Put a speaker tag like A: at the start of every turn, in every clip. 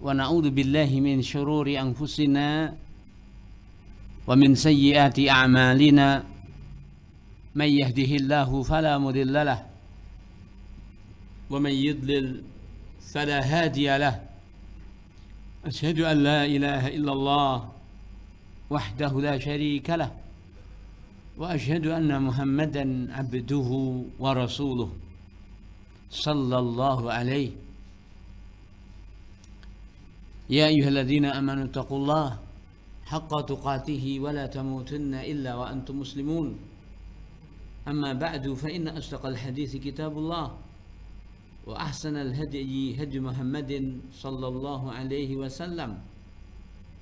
A: ونعوذ بالله من شرور أنفسنا ومن سيئات أعمالنا من يهده الله فلا مضل له ومن يضلل فلا هادي له أشهد أن لا إله إلا الله وحده لا شريك له وأشهد أن محمدا عبده ورسوله صلى الله عليه يا أيها الذين أمنوا اتقوا الله حق تقاته ولا تموتن إلا وأنتم مسلمون أما بعد فإن أصدق الحديث كتاب الله وأحسن الهدي هدي محمد صلى الله عليه وسلم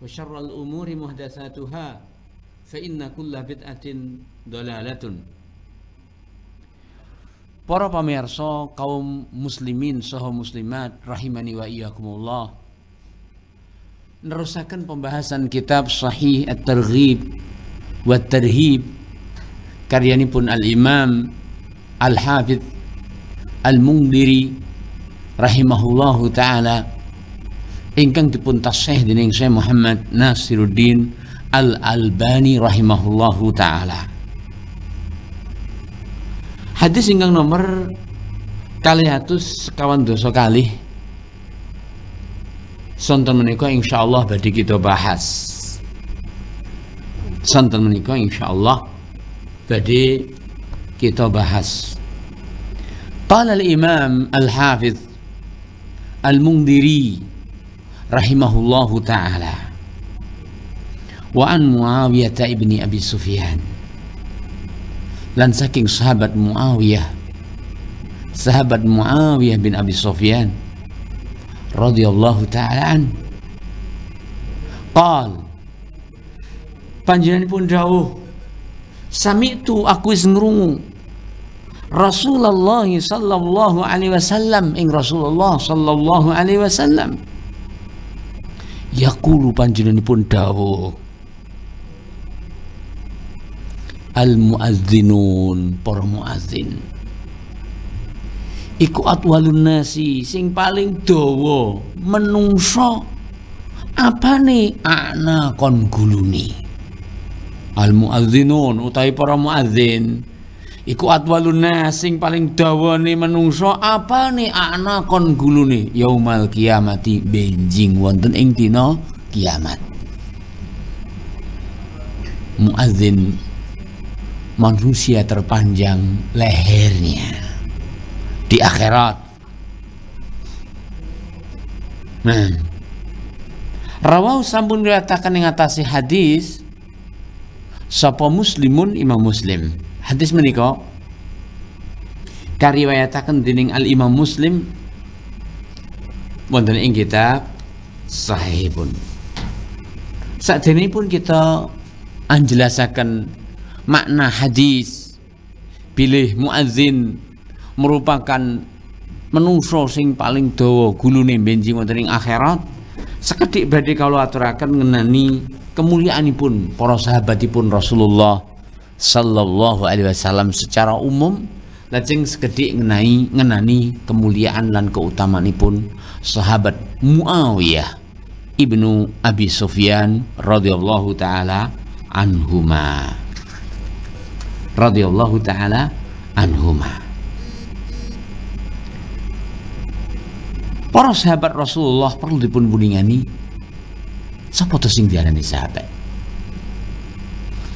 A: وشر الأمور محدثاتها فإن كل بدعة ضلالة Para pemirsa kaum muslimin saha muslimat rahimani wa iyyakumullah Nerusakan pembahasan kitab Sahih At-Targhib wa Tarhib karyanipun Al-Imam Al-Hafidh Al-Mundiri rahimahullahu taala ingkang dipun tasih dening Syekh Muhammad Nasiruddin Al-Albani rahimahullahu taala. Hadis ingkang nomor kali kawan dosa kalih sonten menikah, insya Allah badi kita bahas sonten menikah, insya Allah badi kita bahas qala al-imam al Hafidh al-mundiri rahimahullahu taala wa an muawiyah ibni abi sufyan lan saking sahabat muawiyah sahabat muawiyah bin abi sufyan radhiyallahu taala an. Qal Panjenengan pun dawuh Sami itu aku is ngrungu Rasulullah sallallahu alaihi wasallam ing Rasulullah sallallahu alaihi wasallam yaqulu panjenenganipun dawuh al muadzinun para muadzin iku atwalun nasi sing paling dawa menungso nih ana kon guluni al muadzinun utai para muadzin iku atwalun nasi sing paling nih menungso apane ana kon gulune yaumal kiamati benjing wonten ing dina kiamat muadzin manusia terpanjang lehernya di akhirat. Nah, Rawau sambun dikatakan mengatasi hadis Sopo muslimun imam muslim. Hadis menikah Kariwayatakan dening Al Imam Muslim wonten ing kitab sahihipun. pun kita Anjelasakan makna hadis pilih muazin merupakan menungso sing paling dawa gulune benji wonten ing akhirat sekedhik badhe kalau aturaken ngenani kemuliaanipun para sahabatipun Rasulullah sallallahu alaihi wasallam secara umum lajeng sekedik ngenai ngenani kemuliaan lan pun sahabat Muawiyah ibnu Abi Sufyan radhiyallahu taala anhuma radhiyallahu taala anhumah para sahabat Rasulullah perlu dipun sapa to sing diarani sahabat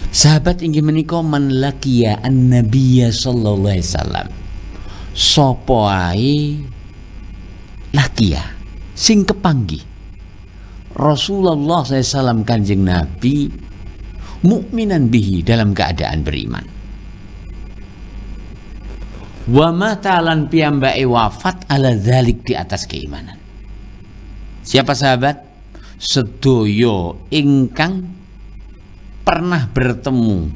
A: sahabat ingin menika man laqiya annabiyya sallallahu alaihi wasallam sapa ae laqiya sing kepanggi Rasulullah SAW kanjeng Nabi mukminan bihi dalam keadaan beriman wa matalan piyambai wafat ala zalik di atas keimanan siapa sahabat sedoyo ingkang pernah bertemu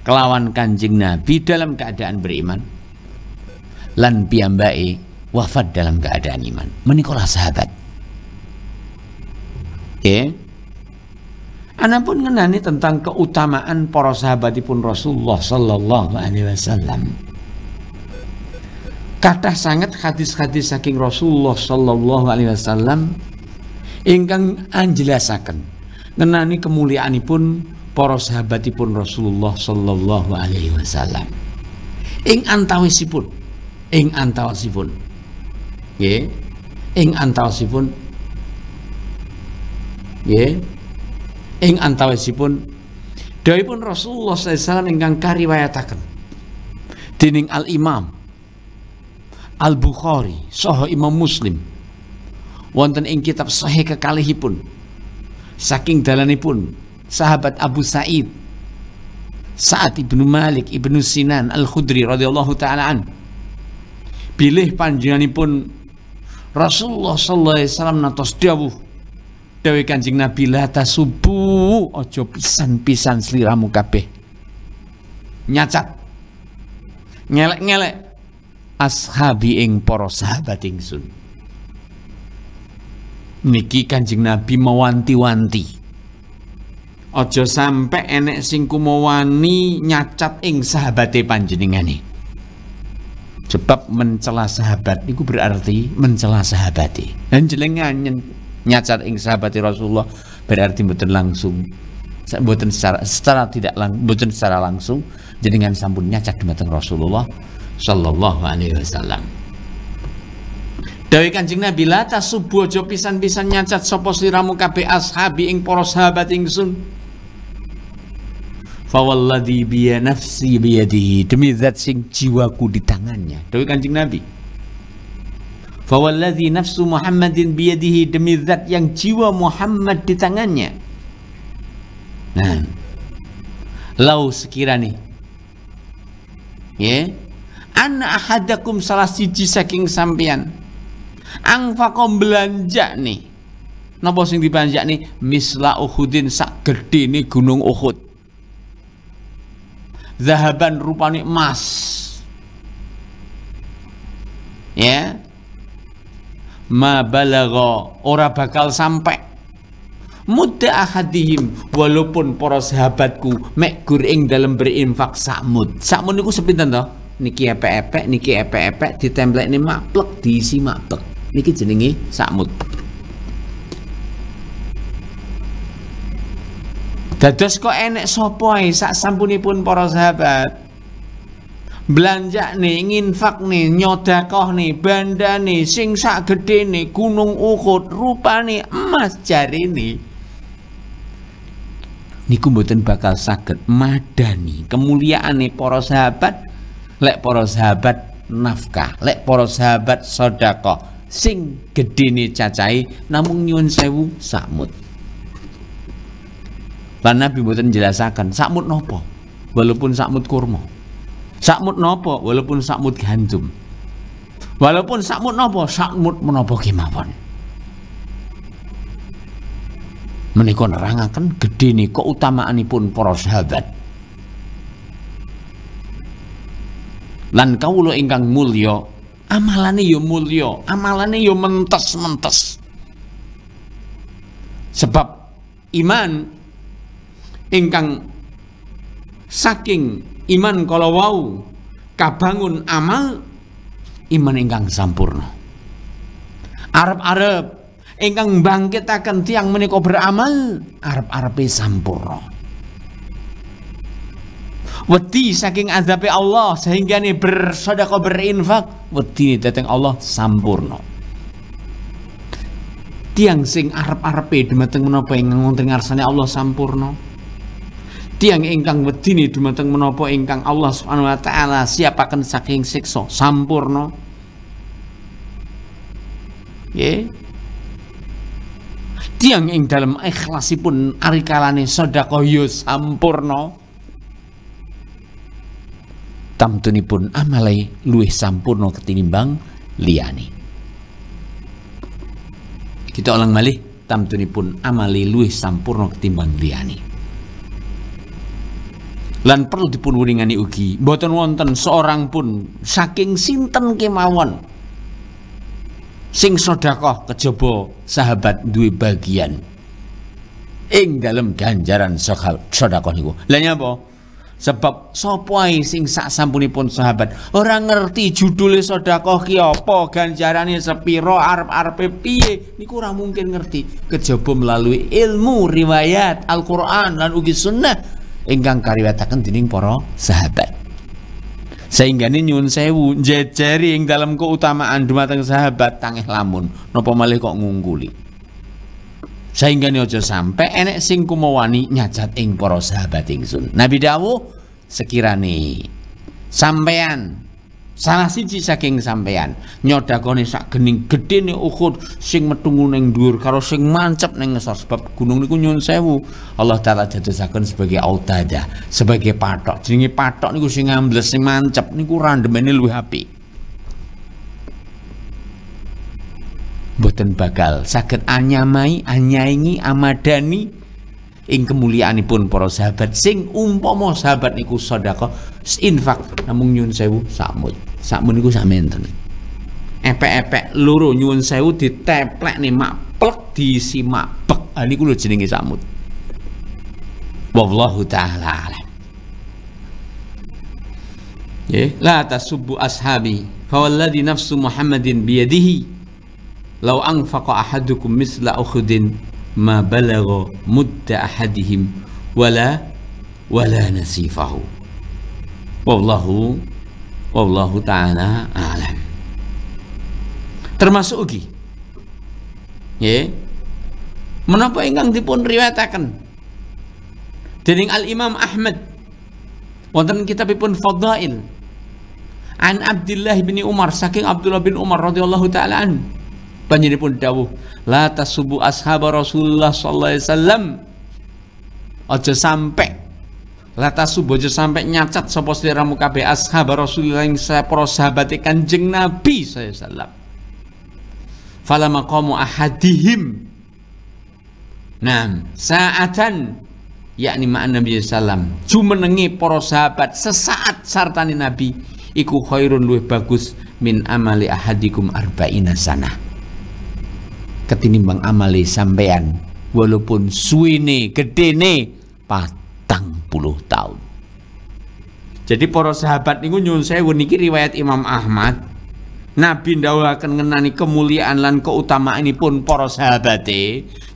A: kelawan kanjeng nabi dalam keadaan beriman lan piyambai wafat dalam keadaan iman menikolah sahabat oke okay. Anak pun ngenani tentang keutamaan para sahabatipun Rasulullah Sallallahu Alaihi Wasallam. Kata sangat hadis-hadis saking Rasulullah Shallallahu alaihi wasallam ingkang anjelasaken ngenani kemuliaanipun para sahabatipun Rasulullah Shallallahu alaihi wasallam. Ing antawisipun, ing antawisipun. ya, Ing antawisipun ya, Ing antawisipun pun Rasulullah SAW alaihi wasallam ingkang kariwayataken dening Al Imam Al-Bukhari, Soho Imam Muslim. Wonten ing kitab sahih kekalihipun. Saking dalanipun sahabat Abu Said Sa'ad ibnu Malik ibnu Sinan Al-Khudri radhiyallahu taala an. Bilih panjenenganipun Rasulullah sallallahu alaihi wasallam natos dawuh Dewi kanjeng Nabi lata subuh, ojo pisan-pisan seliramu kabeh nyacat ngelek-ngelek ashabi ing para sahabat ingsun niki Kanjeng Nabi mewanti-wanti aja sampe enek sing kumawani nyacat ing sahabate panjenengane sebab mencela sahabat itu berarti mencela sahabati dan jelengan nyacat ing sahabati Rasulullah berarti mboten langsung mboten secara, secara tidak langsung mboten secara langsung jenengan sampun nyacat dumateng Rasulullah Shallallahu Alaihi Wasallam. Dawi kanjeng Nabi lata subuh aja pisan-pisan nyacat sopo siramu kabe ashabi ing poros sahabat sun. Fawalladhi biya nafsi biyadihi demi zat sing jiwaku di tangannya. Dawi kanjeng Nabi. Fawalladhi nafsu Muhammadin biyadihi demi zat yang jiwa Muhammad di tangannya. Nah, lau sekiranya, ya, yeah anna ahadakum salah siji saking sampeyan angfaqa belanja nih nopo sing dibanjak nih misla uhudin sak gede nih gunung uhud zahaban rupani emas ya ma balago ora bakal sampai muda ahadihim walaupun para sahabatku mek ing dalam berinfak sakmud sakmud itu sepintan toh niki epe-epe niki epe-epe di template ini maplek diisi maplek niki jenenge sakmut dados kok enek sopoi sak sampunipun para sahabat belanja nih, ingin fak nih, nyodakoh nih, banda nih, sing sak gede nih, gunung ukut, rupa nih, emas jari nih. Niku mboten bakal saged madani kemuliaan nih poros sahabat lek para sahabat nafkah lek para sahabat sedekah sing gedene cacai namung nyuwun sewu samut lan Nabi mboten jelasaken samut nopo walaupun samut kurma sakmut nopo walaupun sakmut gandum walaupun sakmut nopo sakmut menopo kemawon menika nerangaken gedene keutamaanipun para sahabat lan kawula ingkang mulya amalane ya mulya amalane ya mentes-mentes sebab iman ingkang saking iman kalau wau kabangun amal iman ingkang sampurna Arab-Arab ingkang bangkitaken tiang menika beramal Arab-Arabe sampurna wedi saking azabe Allah sehingga nih bersodako berinfak wedi datang Allah sampurno tiang sing arep-arepe dumateng menopo yang ngonteng arsanya Allah sampurno tiang ingkang wedi nih dumateng menopo ingkang Allah Subhanahu wa taala siapakan saking sikso sampurno ye yeah. tiang ing dalam ikhlasipun arikalane sedekah yus ya sampurno tamtunipun amalai luwih sampurno ketinimbang Liani. kita ulang malih tamtunipun amali luwih sampurno ketimbang Liani. lan perlu dipun wuringani ugi boten wonten seorang pun saking sinten kemawon sing sodakoh kejaba sahabat duwe bagian ing dalam ganjaran sodakoh niku lha apa? Sebab sopoai sing sak sampunipun sahabat Orang ngerti judulnya sodakoh kiopo Ganjarannya sepiro arep-arepe piye Niku kurang mungkin ngerti Kejaba melalui ilmu, riwayat, Al-Quran, dan ugi sunnah Ingkang kariwatakan dening para sahabat sehingga ini nyun sewu jejeri yang dalam keutamaan dumateng sahabat tangeh lamun nopo malih kok ngungkuli sehingga ini ojo sampai enek sing kumawani nyacat ing para sahabat ingsun. Nabi dawuh sekirani sampean salah siji saking sampean nyodakone sak gening nih ukur sing metunggu ning dhuwur karo sing mancep neng ngesor sebab gunung niku nyun sewu Allah taala dadosaken sebagai autada sebagai patok jenenge patok niku sing ambles sing mancep niku randemene luwih boten bakal sakit anyamai anyaingi amadani ing kemuliaanipun para sahabat sing umpomo sahabat niku sodako infak namung nyun sewu samut sakmun niku samenten epek-epek luru nyun sewu diteplek nih mak plek diisi mak bek ah niku samut wallahu taala alam ya la tasubbu ashabi fa walladhi nafsu muhammadin biyadihi Lau anfaqa ahadukum misla ukhudin ma balagho mudda ahadihim wala wala nasifahu. Wallahu wallahu taala alam. Termasuk ugi. Ya. Menapa ingkang dipun riwayataken dening Al Imam Ahmad wonten kitabipun Fadhail an Abdullah bin Umar saking Abdullah bin Umar radhiyallahu taala anhu pun dawuh la tasubu ashab Rasulullah sallallahu alaihi wasallam aja sampe la tasubu aja sampe nyacat sapa muka be ashab Rasulullah saya para sahabate Kanjeng Nabi sallallahu alaihi wasallam fala maqamu ahadihim Nah, saatan yakni ma'an Nabi sallam jumenengi para sahabat sesaat sartani Nabi iku khairun luwih bagus min amali ahadikum arba'ina sanah ketinimbang amali sampean walaupun gede nih patang puluh tahun jadi para sahabat ini nyun saya niki riwayat Imam Ahmad Nabi akan ngenani kemuliaan dan keutamaan ini pun para sahabat.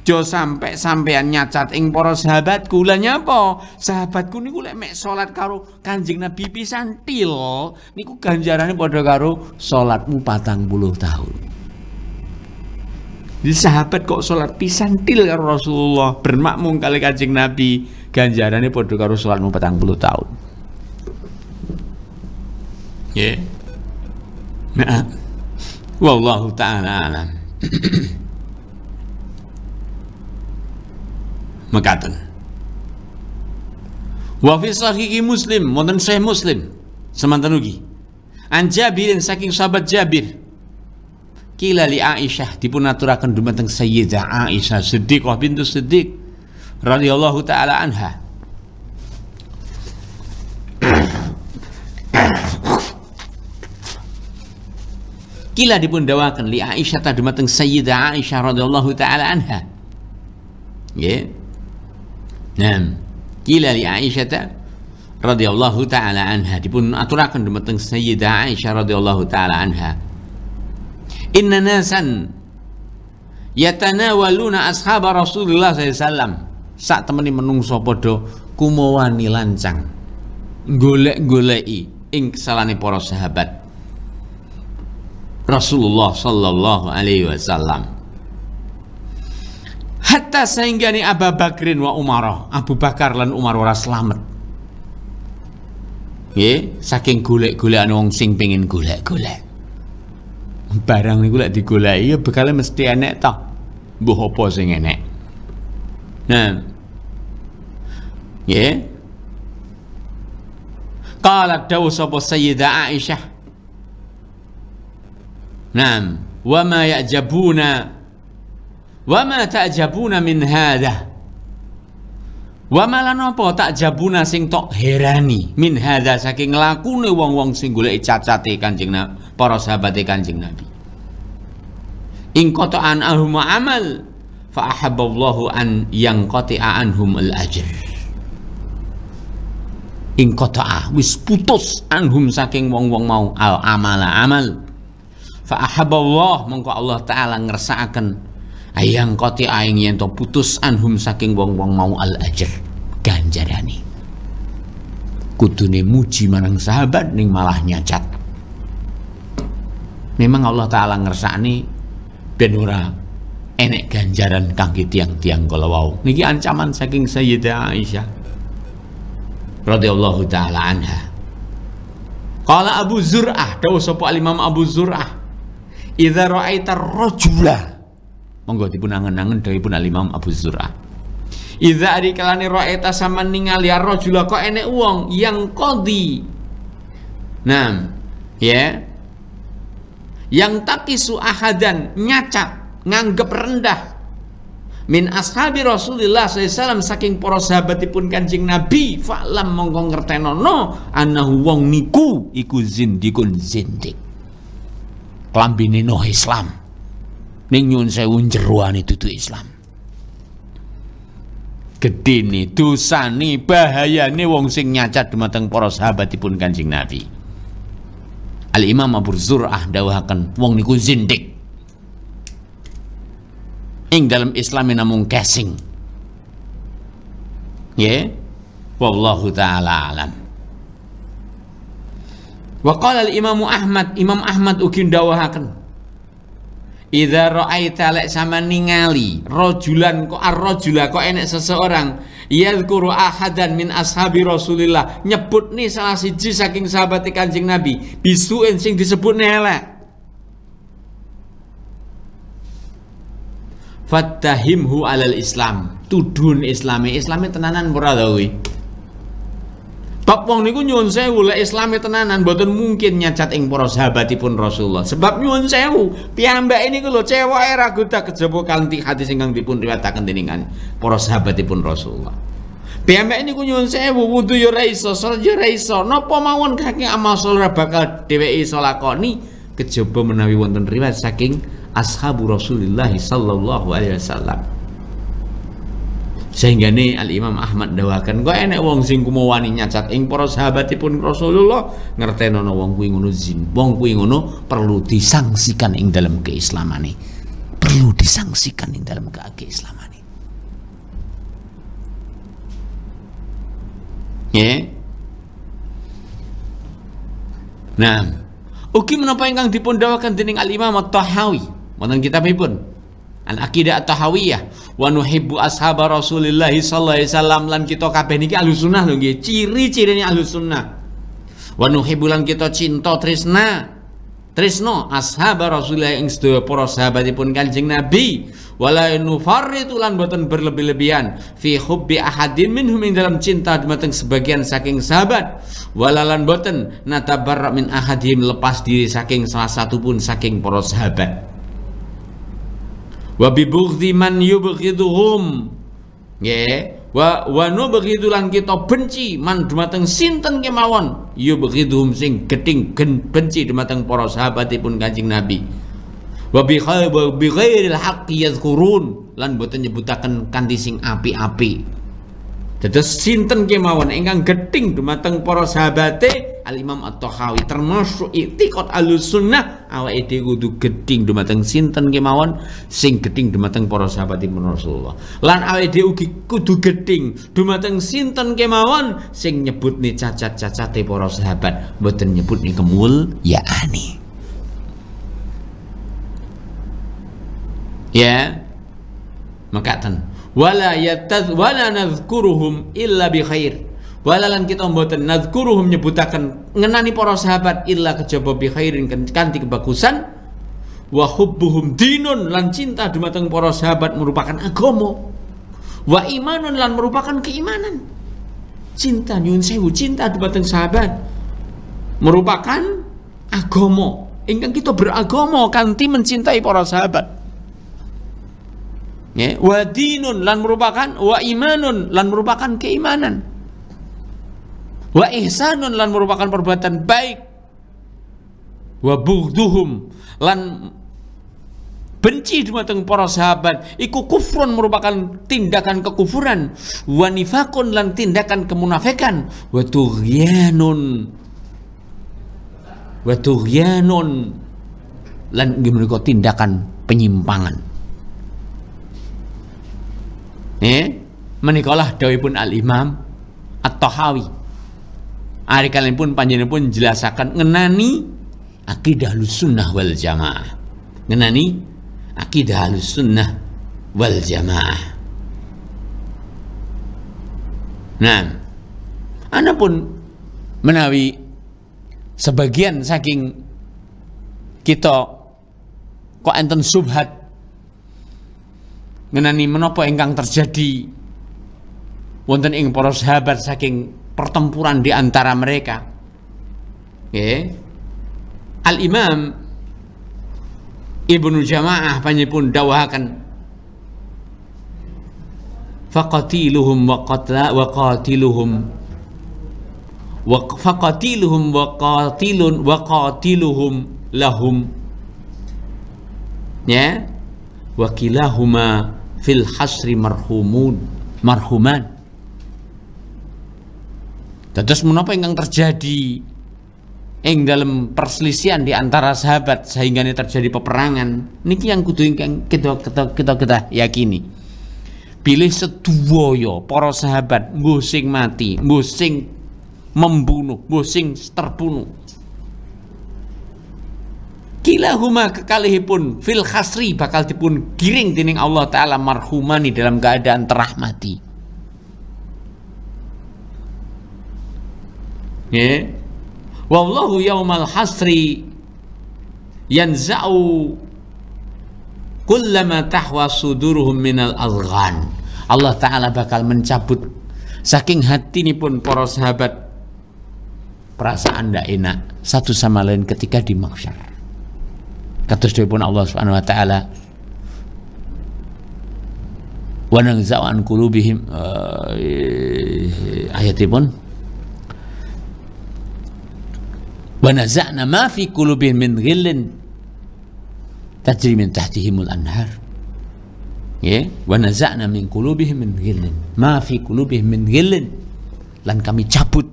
A: Jo sampai sampean nyacat ing para sahabatku lah nyapa? Sahabatku niku lek mek salat karo Kanjeng Nabi pisan til niku ganjarane padha karo salatmu 40 tahun di sahabat kok sholat pisan til karo Rasulullah bermakmum kali kancing Nabi ganjarannya podo karo sholatmu petang puluh tahun ya yeah. nah wallahu ta'ala alam mekaten wafis sahihi muslim wonten sahih muslim semantan ugi an Jabirin saking sahabat Jabir Kila li Aisyah dipunaturakan dumateng Sayyidah Aisyah Siddiqah bintu Siddiq radhiyallahu taala anha. Kila dipundawakan li Aisyah ta dumateng Sayyidah Aisyah radhiyallahu taala anha. Nggih. Nam. Kila li Aisyah ta radhiyallahu taala anha dipun aturaken dumateng Sayyidah Aisyah radhiyallahu taala anha inna nasan yatanawaluna ashaba Rasulullah SAW sak temeni menungso podo kumowani lancang golek golei ing kesalane para sahabat Rasulullah sallallahu alaihi wasallam hatta sehingga ni Abu Bakrin wa Umarah Abu Bakar lan Umar ora selamat nggih saking golek-golekane wong sing pingin golek-golek barang niku lek digoleki ya bekale mesti enek ta. Mbuh apa sing enek. Nah. Ya. kalau Qalat dawu sapa Sayyidah Aisyah. nah, wa ma ya'jabuna wa ma ta'jabuna min hadha. Wa malan apa tak jabuna sing tok herani min hadha saking lakune wong-wong sing golek cacate Kanjeng Nabi para sahabat Kanjeng Nabi. In qata'an ahum amal fa ahabballahu an yang qati'a anhum al ajr. In qata'a wis putus anhum saking wong-wong mau al amala amal. Fa ahabballahu mengko Allah taala ngersakaken ayang koti aing yen to putus anhum saking wong-wong mau al ajr ganjarane kudune muji marang sahabat ning malah nyacat memang Allah taala ngerasa ini ora enek ganjaran kangge tiang-tiang kalau wow niki ancaman saking Sayyidah Aisyah radhiyallahu taala anha Kala Abu Zur'ah, dawuh sapa alimam Abu Zur'ah, "Idza ra'aita rojula. Monggo dipunangen-angen pun Imam Abu Zur'ah. "Idza adikalani ra'aita sama ningali rojula kok enek uang yang kodi." Nah, ya. Yeah yang takisu ahadan nyacat nganggep rendah min ashabi rasulillah SAW saking para sahabatipun kancing Nabi fa'lam mongko ngertenono anahu wong niku iku zindikun zindik klambine no Islam ning nyun sewu itu dudu Islam gedene dosane bahayane wong sing nyacat dumateng para sahabatipun kancing Nabi. Al Imam Abu Zur'ah dawuhaken wong niku zindik. Ing dalam Islam namung casing. Ya. Wallahu taala alam. Wa qala al-Imam Ahmad, Imam Ahmad ugi dawuhaken. Idza ra'aita lek sama ningali rajulan kok ar-rajula kok enek seseorang Yadhkuru ahadan min ashabi Rasulillah nyebut nih salah siji saking sahabat Kanjeng Nabi bisuin sing disebut elek. Fattahimhu alal Islam. Tudun Islami. Islami tenanan muradawi Bab wong niku nyuwun sewu lek islame tenanan mboten mungkin nyacat ing para sahabatipun Rasulullah. Sebab nyuwun sewu, piyambak ini lho ceweke ra godah kejaba kanthi hadis ingkang dipun riwayataken deningan para sahabatipun Rasulullah. Piyambak ini nyuwun sewu, wudu yo ya ra iso, salat yo ya ra iso. Napa mawon kakek amal ora bakal dheweke iso lakoni kejaba menawi wonten riwayat saking ashabu Rasulillah sallallahu alaihi wasallam sehingga nih Al Imam Ahmad dawakan kok enek wong sing kumawani nyacat ing para sahabatipun Rasulullah nono wong kuwi ngono zin wong kuwi ngono perlu disangsikan ing dalam keislaman nih perlu disangsikan ing dalam ke keislaman nih ya yeah. nah uki menapa ingkang dipun dawakan dening Al Imam At-Tahawi wonten kitabipun al aqidah hawiyah wa nuhibbu ashaba rasulillahi sallallahu alaihi wasallam lan kita kabeh niki ahlus sunnah lho nggih ciri-cirine ahlus sunnah wa nuhibbu lan kita cinta tresna tresno ashabar rasulillah ing sedaya para sahabatipun Kanjeng Nabi wala nufarritu lan boten berlebih-lebihan fi hubbi ahadin minhum ing dalam cinta dumateng sebagian saking sahabat wala lan boten natabarra min ahadim lepas diri saking salah satu pun saking para sahabat wa bi bughdhi man yubghiduhum nggih wa wa nubghidu lan kita benci man dumateng sinten kemawon yubghiduhum sing gen benci dumateng para sahabatipun Kanjeng Nabi wa bi bi ghairil haqqi yadhkurun lan boten nyebutaken kanthi sing apik-apik dados sinten kemawon ingkang gething dumateng para sahabate Al Imam At-Tahawi termasuk al sunnah awa dhewe kudu geding, dumateng sinten kemawon sing gedhing dumateng para sahabatipun Rasulullah. Lan awa dhewe ugi kudu gedhing dumateng sinten kemawon sing nyebut nih cacat-cacate para sahabat, nyebut nih kemul Ya. ya, ten wala yataz wala nadhkuruhum illa bi khair walalan kita mboten nadkuruh menyebutakan ngenani para sahabat illa kejaba bi khairin kan- kanthi kebagusan wa hubbuhum dinun lan cinta dumateng para sahabat merupakan agama wa imanun lan merupakan keimanan cinta nyun sewu cinta dumateng sahabat merupakan agomo ingkang kita beragomo kanti mencintai para sahabat ya wa dinun lan merupakan wa imanun lan merupakan keimanan wa ihsanun lan merupakan perbuatan baik wa bughduhum lan benci dumateng para sahabat iku kufrun merupakan tindakan kekufuran wa nifakun lan tindakan kemunafikan wa tughyanun wa tughyanun lan gimana tindakan penyimpangan eh menikalah dawuhipun al Imam At-Tahawi Ari kalian pun panjenengan pun jelasakan ngenani akidah sunnah wal jamaah. Ngenani akidah sunnah wal jamaah. Nah, anda pun menawi sebagian saking kita kok enten subhat ngenani menopo ingkang terjadi wonten ing para sahabat saking pertempuran di antara mereka. Okay. Al-Imam Ibnu Jamaah pun dawahakan Fakatiluhum wa qatla wa qatiluhum wa faqatiluhum wa qatilun wa qatiluhum lahum ya wa kilahuma fil hasri marhumun marhuman Terus menapa ingkang terjadi ing dalam perselisihan di antara sahabat sehingga ini terjadi peperangan niki yang kudu ingkang kita kita kita kita yakini pilih sedoyo para sahabat gusing mati gusing membunuh, membunuh nggo terbunuh. Kila huma kekalihipun fil khasri bakal dipun giring dening Allah taala marhumani dalam keadaan terahmati ya wallahu yaumal hasri yanza'u kullama tahwa suduruhum minal alghan Allah Ta'ala bakal mencabut saking hati ini pun para sahabat perasaan tidak enak satu sama lain ketika di mahsyar kata pun Allah Subhanahu Wa Ta'ala wanang zawan kulubihim eh, eh, eh, ayat pun wa naza'na ma fi qulubihim min gilin, tajri min tahtihimul anhar ya wa min kulubih min gilin, ma fi qulubihim min gilin, lan kami cabut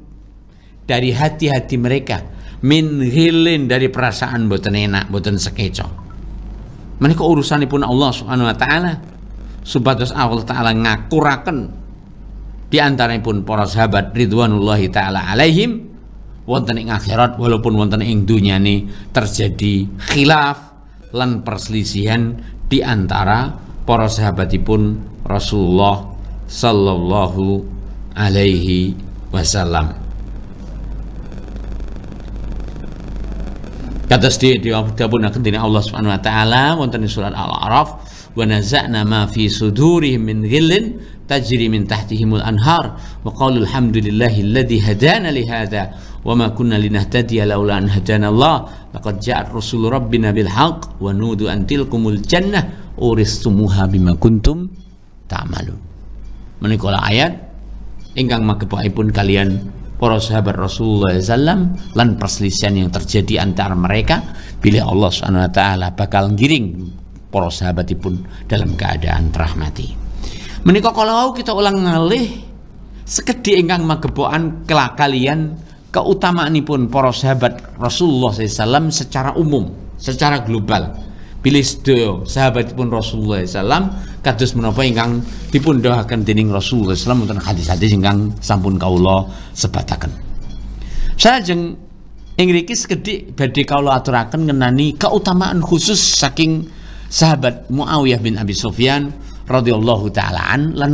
A: dari hati-hati mereka min gilin dari perasaan boten enak boten sekeco urusan urusanipun Allah Subhanahu wa taala subados Allah taala ngakuraken di antaranya pun para sahabat ridwanullahi taala alaihim wonten ing akhirat walaupun wonten ing dunia ini terjadi khilaf lan perselisihan di antara para sahabatipun Rasulullah sallallahu alaihi wasallam. Kata sedih pun akan Allah Subhanahu wa taala wonten surat Al-A'raf wa naza'na ma fi sudurihim min ghillin tajri min tahtihimul anhar wa qalu alhamdulillahi alladhi hadana li wa ma kunna linahtadiya laula an hadanallah laqad ja'at rusul rabbina bil haqq wa nudu an tilkumul jannah uristumuha bima kuntum ayat ingkang makebahipun kalian para sahabat Rasulullah SAW lan perselisihan yang terjadi antara mereka bila Allah Subhanahu wa taala bakal ngiring para sahabatipun dalam keadaan terahmati Menika kalau kita ulang ngalih sekedhi ingkang kelak kalian keutamaan ini pun para sahabat Rasulullah SAW secara umum, secara global. Pilih sahabat pun Rasulullah SAW kados menopang. ingkang dipun doakan dening Rasulullah SAW untuk hadis-hadis ingkang sampun kaula sebatakan. Saya jeng ingriki sekedik badi kaula aturakan ngenani keutamaan khusus saking sahabat Muawiyah bin Abi Sufyan radhiyallahu taala an lan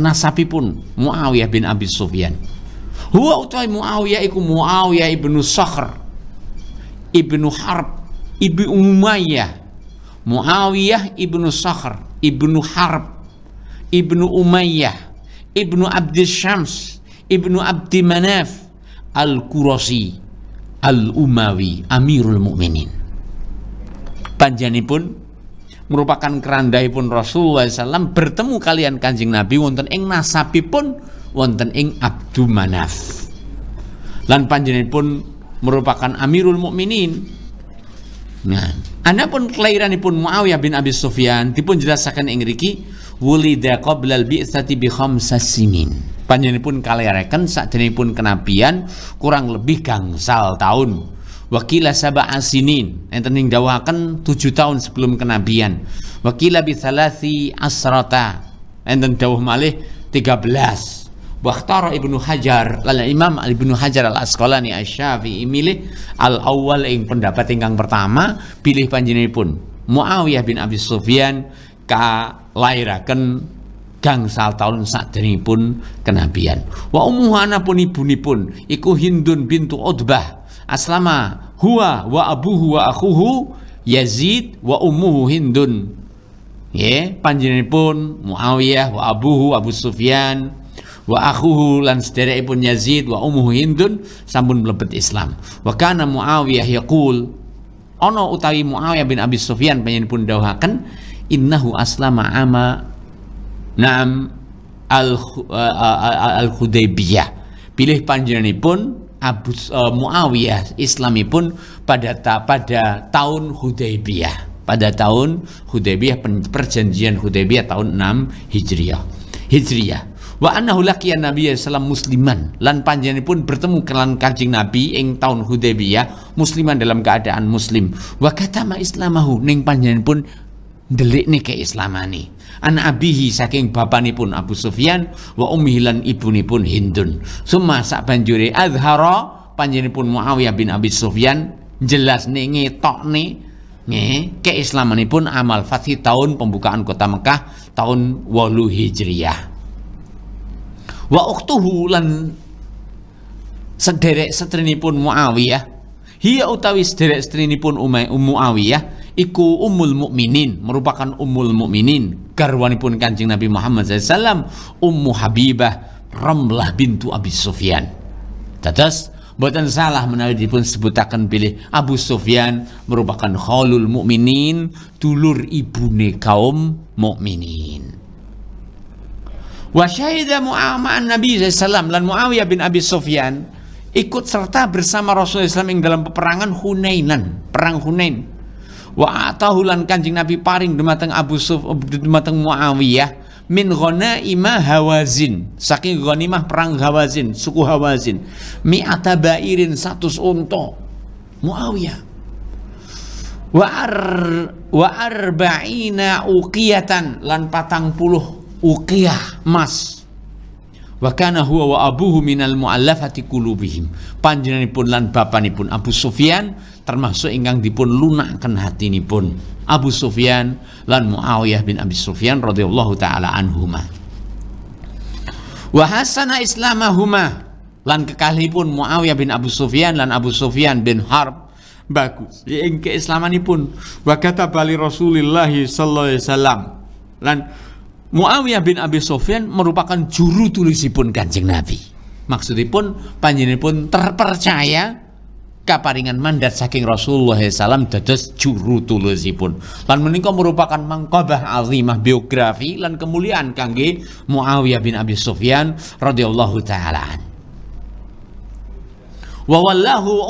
A: pun Muawiyah bin Abi Sufyan. Huwa utai Muawiyah iku Muawiyah ibnu Sakhr ibnu Harb ibnu Umayyah Muawiyah ibnu Sakhr ibnu Harb ibnu Umayyah ibnu Abdul Syams ibnu Abdi Manaf Al-Qurasi Al-Umawi Amirul Mukminin Panjani pun merupakan kerandai pun Rasulullah SAW bertemu kalian kanjeng Nabi wonten ing nasabi pun wonten ing Abdu Manaf. Lan pun merupakan Amirul Mukminin. Nah, pun kelahiranipun Muawiyah bin Abi Sufyan dipun jelasaken ing riki wulida qabla al-bi'tsati bi khamsasinin. Panjenenganipun kalayaken pun kenabian kurang lebih gangsal tahun wakila sabah asinin enten ing dawahaken 7 tahun sebelum kenabian wakila bisalasi asrata enten dawuh malih 13 Wakhtara Ibnu Hajar lalu Imam Ibnu Hajar Al Asqalani Asy-Syafi'i milih al awal ing pendapat ingkang pertama pilih panjenenganipun Muawiyah bin Abi Sufyan ka lairaken gangsal tahun saderengipun kenabian. Wa ummuhu anapun ibunipun iku Hindun bintu Utbah aslama huwa wa abuhu wa akhuhu Yazid wa ummuhu Hindun. Ya, yeah, panjenenganipun Muawiyah wa abuhu Abu Sufyan wa akhuhu lan sederekipun Yazid wa umuhu Hindun sampun mlebet Islam wa kana Muawiyah yaqul ana utawi Muawiyah bin Abi Sufyan panjenipun dawuhaken innahu aslama ama na'am al al Hudaybiyah pilih panjenenganipun Abu uh, Muawiyah Islamipun pada ta, pada tahun Hudaybiyah pada tahun Hudaybiyah perjanjian Hudaybiyah tahun 6 Hijriah Hijriah wa annahu laqiya Nabi sallallahu musliman lan pun bertemu kelan Kanjeng Nabi ing tahun Hudaybiyah musliman dalam keadaan muslim wa katama islamahu ning pun delik nih keislamani anak abihi saking pun Abu Sufyan wa ummihi lan pun Hindun summa sak banjure azhara pun Muawiyah bin Abi Sufyan jelas nih ngetok nih nge pun amal fatih tahun pembukaan kota Mekah tahun walu hijriyah wa uktuhu lan sederek pun Muawiyah hiya utawi sederek setrinipun Umay um Muawiyah iku umul mukminin merupakan umul mukminin pun kancing Nabi Muhammad SAW Ummu Habibah Ramlah bintu Abi Sufyan Tatas Buatan salah menawi dipun sebutakan pilih Abu Sufyan merupakan khalul mukminin, dulur ibune kaum mukminin. Wa syahida Mu'amah Nabi SAW dan Muawiyah bin Abi Sufyan ikut serta bersama Rasulullah SAW yang dalam peperangan Hunainan, perang Hunain. Wa atahulan kanjeng Nabi paring dumateng Abu Suf dumateng Muawiyah min ghanima Hawazin saking ghanimah perang Hawazin suku Hawazin mi'ata ba'irin satu unta Muawiyah wa ar wa arba'ina uqiyatan lan patang puluh uqiyah Mas, wa kana huwa wa abuhu minal muallafati qulubihim panjenenganipun lan bapanipun Abu Sufyan termasuk ingkang dipun lunaken hatinipun Abu Sufyan lan Muawiyah bin Abi Sufyan radhiyallahu taala anhuma wa hasana islamahuma lan kekalihipun Muawiyah bin Abu Sufyan lan Abu Sufyan bin Harb bagus ing keislamanipun wa kata bali Rasulillah sallallahu alaihi wasallam lan Muawiyah bin Abi Sofyan merupakan juru tulisipun Kanjeng Nabi. Maksudipun panjenipun terpercaya kaparingan mandat saking Rasulullah SAW dados juru tulisipun. Lan menikah merupakan mangkabah azimah biografi lan kemuliaan kangge Muawiyah bin Abi Sufyan radhiyallahu taala Wa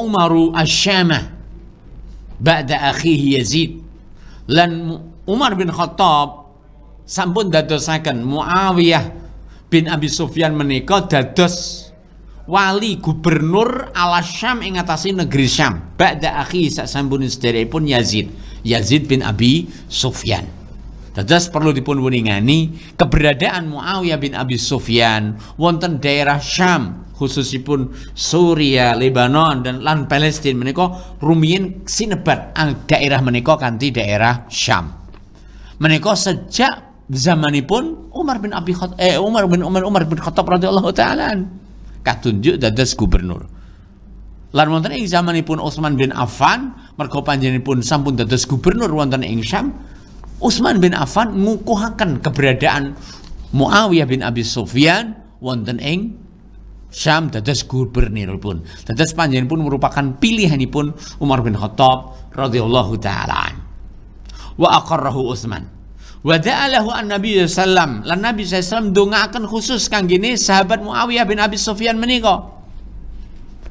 A: Umaru asy ba'da akhihi Yazid. Lan Umar bin Khattab sampun dadosaken Muawiyah bin Abi Sufyan menika dados wali gubernur ala Syam ing atase negeri Syam ba'da akhi sasampun pun Yazid Yazid bin Abi Sufyan dados perlu dipun wuningani keberadaan Muawiyah bin Abi Sufyan wonten daerah Syam khususipun Suria, Lebanon dan lan Palestina menika rumiyin sinebat daerah menika kanthi daerah Syam menika sejak zamani pun Umar bin Abi Khot eh Umar bin Umar Umar bin Khattab radhiyallahu taala katunjuk dados gubernur. Lan wonten ing zamanipun Utsman bin Affan mergo panjenenganipun sampun dados gubernur wonten ing Syam Utsman bin Affan ngukuhaken keberadaan Muawiyah bin Abi Sufyan wonten ing Syam dados gubernur pun. Dados panjenenganipun merupakan pilihanipun Umar bin Khattab radhiyallahu taala. Wa aqarrahu Utsman. Wada'alahu an Nabi sallam. Lan Nabi sallam dongaaken khusus kan gini sahabat Muawiyah bin Abi Sufyan menikah.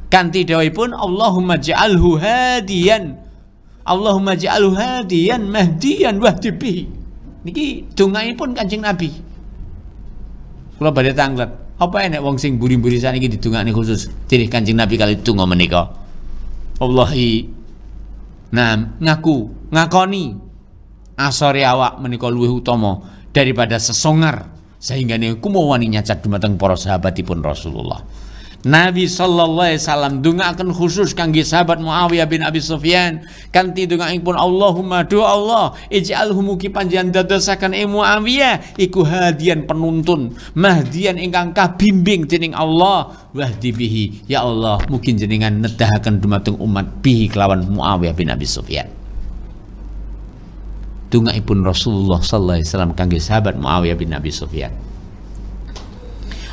A: Kanti pun Allahumma ja'alhu hadiyan. Allahumma ja'alhu hadiyan mahdiyan wahdi bihi. Niki pun kancing Nabi. Kalau pada tanggal Apa enak wong sing buri-buri dunga ini khusus Jadi kancing Nabi kali itu menikah Allahi Nah, ngaku, ngakoni asore awak menika luwih utama daripada sesongar sehingga ini kumawani nyacat dumateng para sahabatipun Rasulullah. Nabi sallallahu alaihi wasallam dungakan khusus kangge sahabat Muawiyah bin Abi Sufyan kanti dungakan pun Allahumma do Allah ij'al ki panjian dadasakan e Muawiyah iku hadian penuntun mahdian ingkang kabimbing dening Allah wahdi bihi ya Allah mungkin jenengan nedahaken dumateng umat bihi kelawan Muawiyah bin Abi Sufyan tungaipun Rasulullah sallallahu alaihi wasallam kangge sahabat Muawiyah bin Abi Sufyan.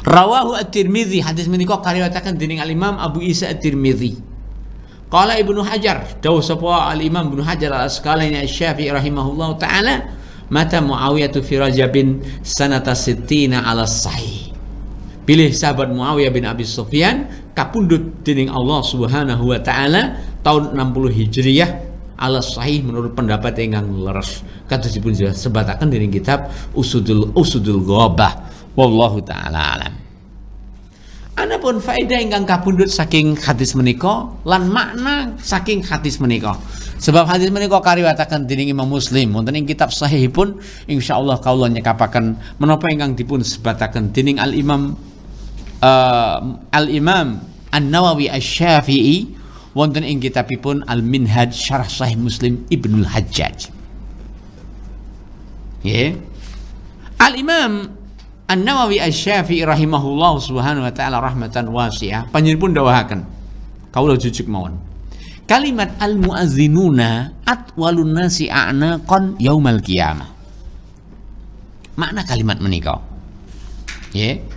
A: Rawahu at tirmizi hadis menika kariwataken dening Al-Imam Abu Isa at tirmizi Qala Ibnu Hajar dawuh sapa Al-Imam Ibnu Hajar Al-Asqalani Asy-Syafi'i rahimahullahu taala mata Muawiyah tu fi Rajabin sanata 60 ala sahih. Pilih sahabat Muawiyah bin Abi Sufyan kapundut dening Allah Subhanahu wa taala tahun 60 Hijriah alas sahih menurut pendapat yang ingkang leres juga sebatakan dari kitab usudul usudul gobah wallahu taala alam pun faedah ingkang kapundut saking hadis meniko lan makna saking hadis meniko Sebab hadis meniko kariwatakan diri Imam Muslim Mungkin ing kitab pun insyaallah kapakan. Menopeng yang ingkang dipun sebatakan diri al-imam uh, al-imam an-nawawi asy-syafi'i Al Imam uh, Al Imam An-Nawawi Asy-Syafi'i wonten ing kitabipun Al-Minhaj Syarah Sahih Muslim Ibnul Hajjaj. Ya. Yeah. Al-Imam An-Nawawi Asy-Syafi'i rahimahullah subhanahu wa taala rahmatan wasi'ah pun dawahaken. Kaulah jujuk mawon. Kalimat al-muazzinuna atwalun nasi a'naqan yaumal qiyamah. Makna kalimat menika. Ya. Yeah.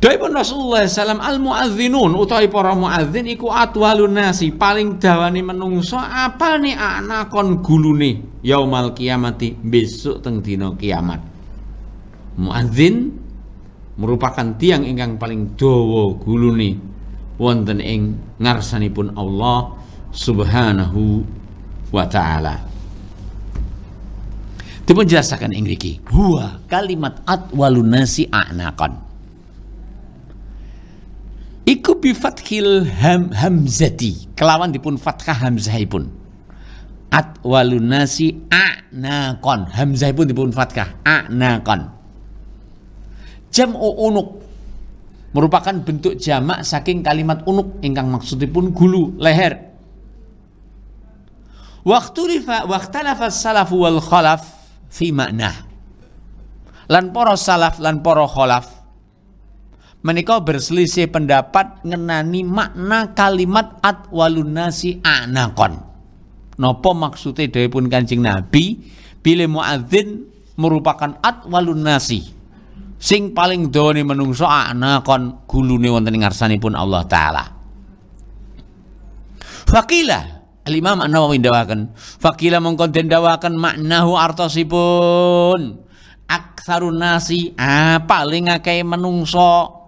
A: Daipun Rasulullah SAW al-muadzinun utawi para muadzin iku atwalun nasi paling dawani menungso apa nih anakon gulune yaumal kiamati besok teng dino kiamat. Muadzin merupakan tiang ingkang paling dawa gulune wonten ing ngarsanipun Allah Subhanahu wa taala. Dipun jelasaken ing mriki. kalimat atwalun nasi anakon. Iku fathil ham, hamzati kelawan dipun fathah hamzahipun. At walunasi a a'naqon hamzahipun dipun fathah Jam Jam'u unuk merupakan bentuk jamak saking kalimat unuk ingkang maksudipun gulu leher. Waktu rifa nafas salaf wal khalaf fi makna. Lan poro salaf lan poro khalaf menika berselisih pendapat ngenani makna kalimat at walunasi anakon. Nopo maksudnya dari pun kancing Nabi bila muadzin merupakan at walunasi sing paling doni menungso anakon gulune wonten ngarsani pun Allah taala. Fakila lima makna an fakila mengkonten dawakan maknahu artosipun aksarunasi apa ah paling akeh menungso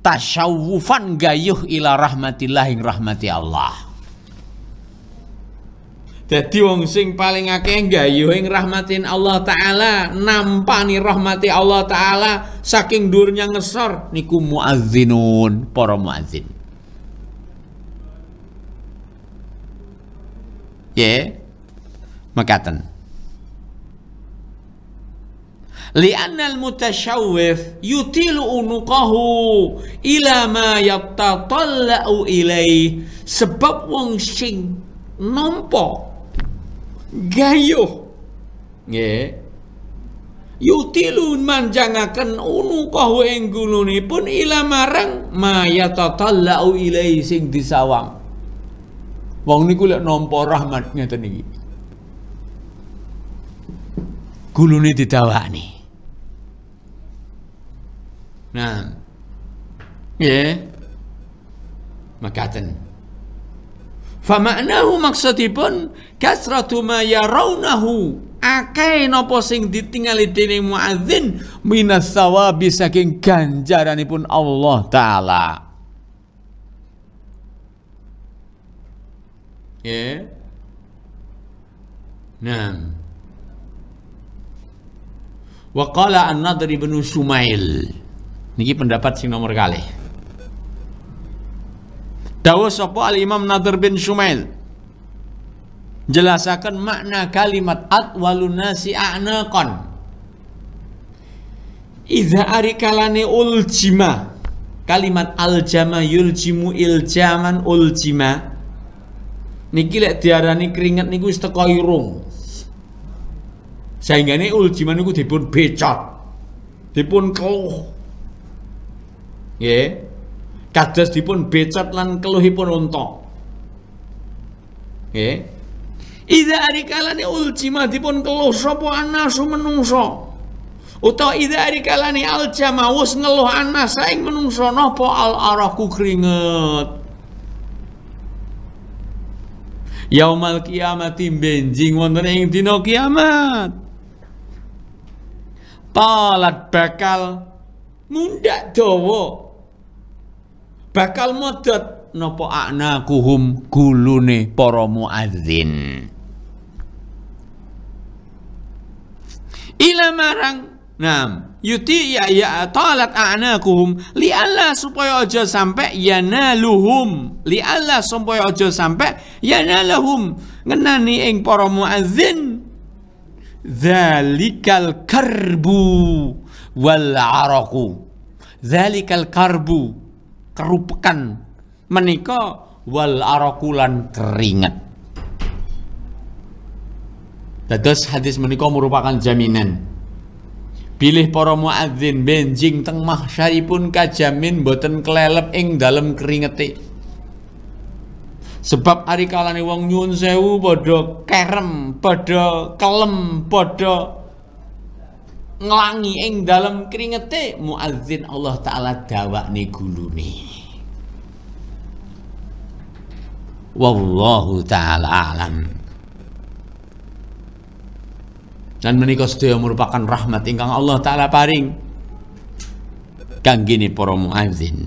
A: tasyawufan gayuh ila rahmatillah ing rahmati Allah jadi wong sing paling akeh gayuh ing rahmatin Allah taala nampani rahmati Allah taala saking durnya ngesor niku muazzinun para muazzin ya yeah. makaten li'annal mutasyawwif yutilu unuqahu ila ma yattatalla'u ilaih sebab wong sing nampa gayuh nggih yutilu manjangaken unuqahu ing gulunipun ila marang ma yattatalla'u ilaih sing disawang wong niku lek nampa rahmat ngeten iki gulune didawakni Naam. ya makaten Fama'nahu maksudipun kasratu ma yarawnahu akeh napa sing ditingali dening muadzin minas sawabi saking ganjaranipun Allah taala. Ya. Naam. Wa qala An-Nadr ibn Sumail. Niki pendapat sing nomor kali. Dawuh sapa Al Imam Nadir bin Shumail jelaskan makna kalimat at walunasi a'naqan. Iza arikalane uljima Kalimat aljama yuljimu iljaman uljima Niki lek diarani keringat niku wis teko irung. ini uljima niku dipun becot. Dipun keluh ya Kados dipun becet lan keluhipun unta. Ya Ida hari arikalane ulcima dipun keluh sopo anasu menungso. Uta ida hari arikalane alcama wus ngeluh anas saing menungso po al araku keringet. Yaumal kiamat benjing wonten ing dina kiamat. Palat bakal mundak dawa bakal modot akna kuhum gulune para muadzin ila marang nam yuti ya ya talat anakuhum li Allah supaya aja sampai yanaluhum li Allah supaya aja sampai yanaluhum ngenani ing para muadzin zalikal karbu wal araku zalikal karbu kerupekan menika wal arakulan keringat dados hadis menika merupakan jaminan bilih para muadzin benjing teng mahsyaripun kajamin boten kelelep ing dalem keringete sebab hari kalane wong nyuwun sewu padha kerem padha kelem padha ngelangi ing dalam keringete muazin Allah taala gulu nih. wallahu taala alam dan menikah sedaya merupakan rahmat ingkang Allah taala paring Kang gini para muazin.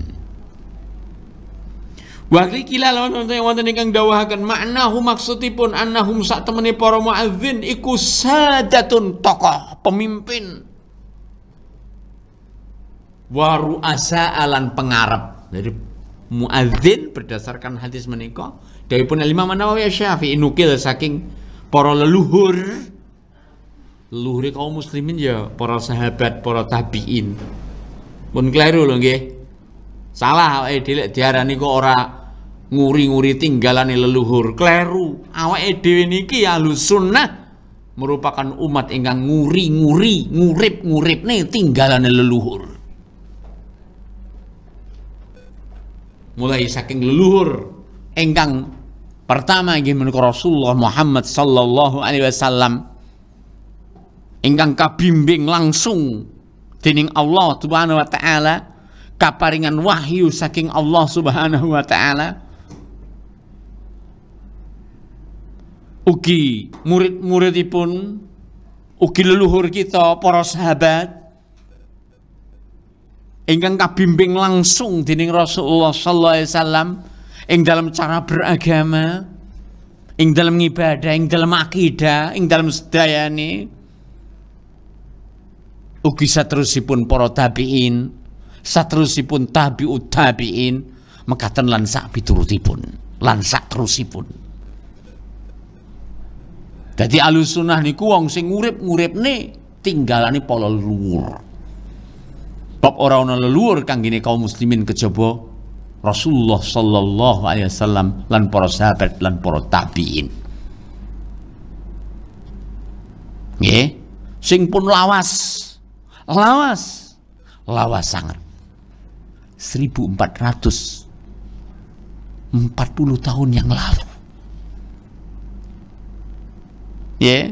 A: Wakli kila lawan wonten wonten ingkang dawuhaken maknahu maksudipun annahum sak temene para muadzin iku sadatun tokoh pemimpin waru asa alan pengarap. Jadi muadzin berdasarkan hadis menikah dari pun mana Nawawi ya Syafi'i nukil saking para leluhur leluhur kaum muslimin ya para sahabat, para tabi'in. Pun keliru loh nggih. Salah awake dhewe diarani kok ora nguri-nguri tinggalan leluhur. Kleru. Awake edw niki ya sunnah merupakan umat ingkang nguri-nguri, ngurip ngurip nih tinggalan leluhur. mulai saking leluhur enggang pertama ingin menuku Rasulullah Muhammad sallallahu alaihi wasallam enggang kabimbing langsung dening Allah Subhanahu wa taala kaparingan wahyu saking Allah Subhanahu wa taala ugi murid-muridipun ugi leluhur kita para sahabat ingkang kabimbing langsung dening Rasulullah sallallahu alaihi wasallam ing dalam cara beragama, ing dalam ibadah, ing dalam akidah, ing dalam sedayane. Ugi saterusipun para tabi'in, saterusipun tabi'ut tabi'in, mekaten lan sak piturutipun, lan sak terusipun. jadi alusunah niku wong sing urip-uripne tinggalane pola luhur bab ora ana leluhur gini kaum muslimin kejaba Rasulullah sallallahu alaihi wasallam lan para sahabat lan para tabiin nggih sing pun lawas lawas lawas sangat 1400 40 tahun yang lalu ya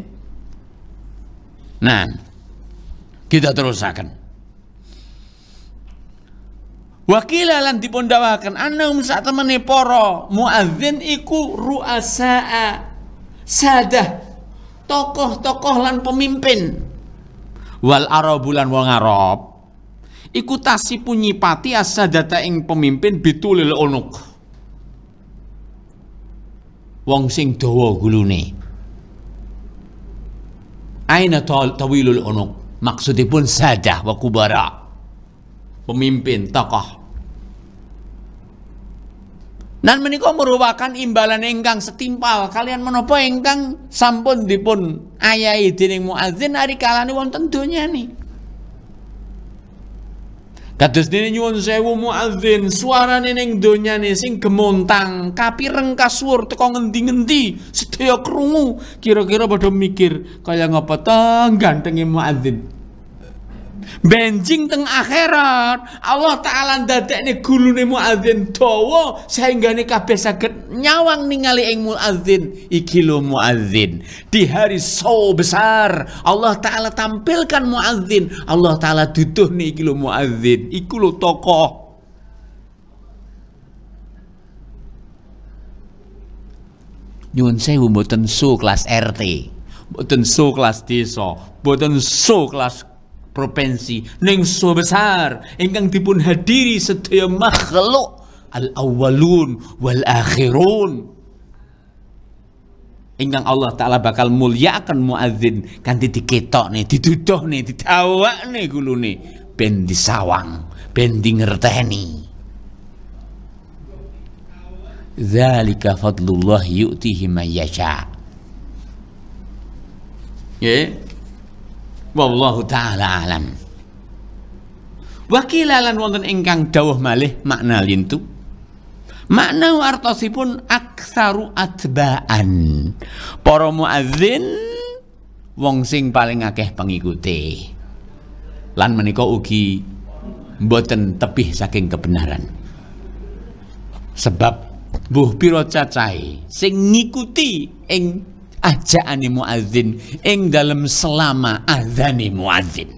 A: nah kita terusakan. Wakila lan ana annahum sak temene para muadzin iku ruasaa sadah tokoh-tokoh lan pemimpin wal arabulan wong Arab iku punyi pati asadata ing pemimpin bitulil unuk wong sing dawa gulune aina tawilul unuk maksudipun sadah wa kubara pemimpin tokoh dan menikah merupakan imbalan engkang setimpal. Kalian menopo engkang sampun dipun ayahi dening hari ari kalane tentunya nih. Kados dene nyuwun sewu nih suarane donya nih sing gemontang, kapi kapireng kasuwur teko ngendi-ngendi, setiap kerungu kira-kira pada mikir kaya ngapa ta gantenge muadzin benjing teng akhirat Allah taala ndadekne gulune muadzin dawa ni kabeh sakit nyawang ningali ing muadzin iki lho muadzin di hari so besar Allah taala tampilkan muadzin Allah taala duduh nih iki lho muadzin iku tokoh Nyun sewu mboten su kelas RT mboten su kelas desa mboten su kelas propensi neng so besar ingkang dipun hadiri sedaya makhluk al awalun wal akhirun ingkang Allah taala bakal muliakan muadzin kanti diketok nih diduduh nih ditawa nih gulu nih ben disawang ben di ngerteni Zalika fadlullah yu'tihi may yasha. Yeah wallahu taala alam wakilalan wonten ingkang dawuh malih makna lintu makna artosipun aksaru atbaan poro muadzin wong sing paling akeh pengikuti lan menika ugi mboten tebih saking kebenaran sebab buh piro cacai sing ngikuti ing ajaane muadzin ing dalam selama Mu muadzin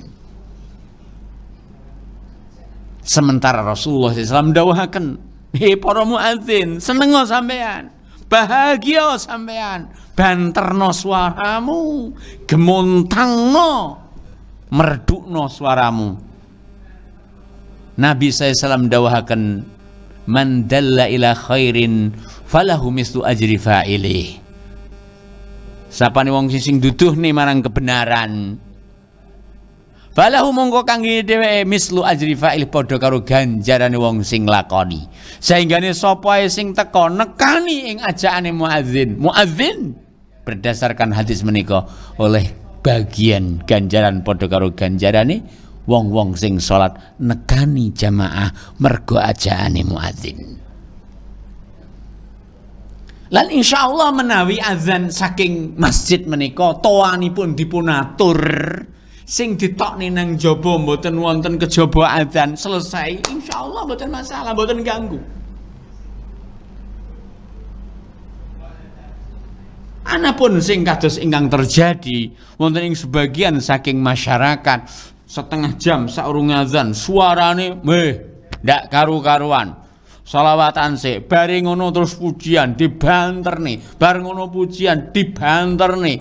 A: sementara Rasulullah SAW dawahkan hei para muadzin seneng sampean bahagia sampean banterno suaramu gemontangno no suaramu Nabi SAW dawahkan man dalla ila khairin falahu mislu ajri fa'ilih Sapa nih wong sing duduh nih marang kebenaran. Balahu mongko kangi dewe mislu ajri fa'il podo karo ganjaran wong sing lakoni. sehingga nih sapa sing teko nekani ing nih muazin. Muazin berdasarkan hadis meniko oleh bagian ganjaran padha karo nih wong-wong sing sholat nekani jamaah mergo nih muazin. Lan insya Allah menawi azan saking masjid menika pun dipunatur sing nih nang jobo mboten wonten jobo azan selesai insya Allah mboten masalah mboten ganggu Anapun sing kados ingkang terjadi wonten ing sebagian saking masyarakat setengah jam saurung azan suarane meh ndak karu-karuan Salawatan sih, bari ngono terus pujian dibanter nih, bar ngono pujian dibanter nih.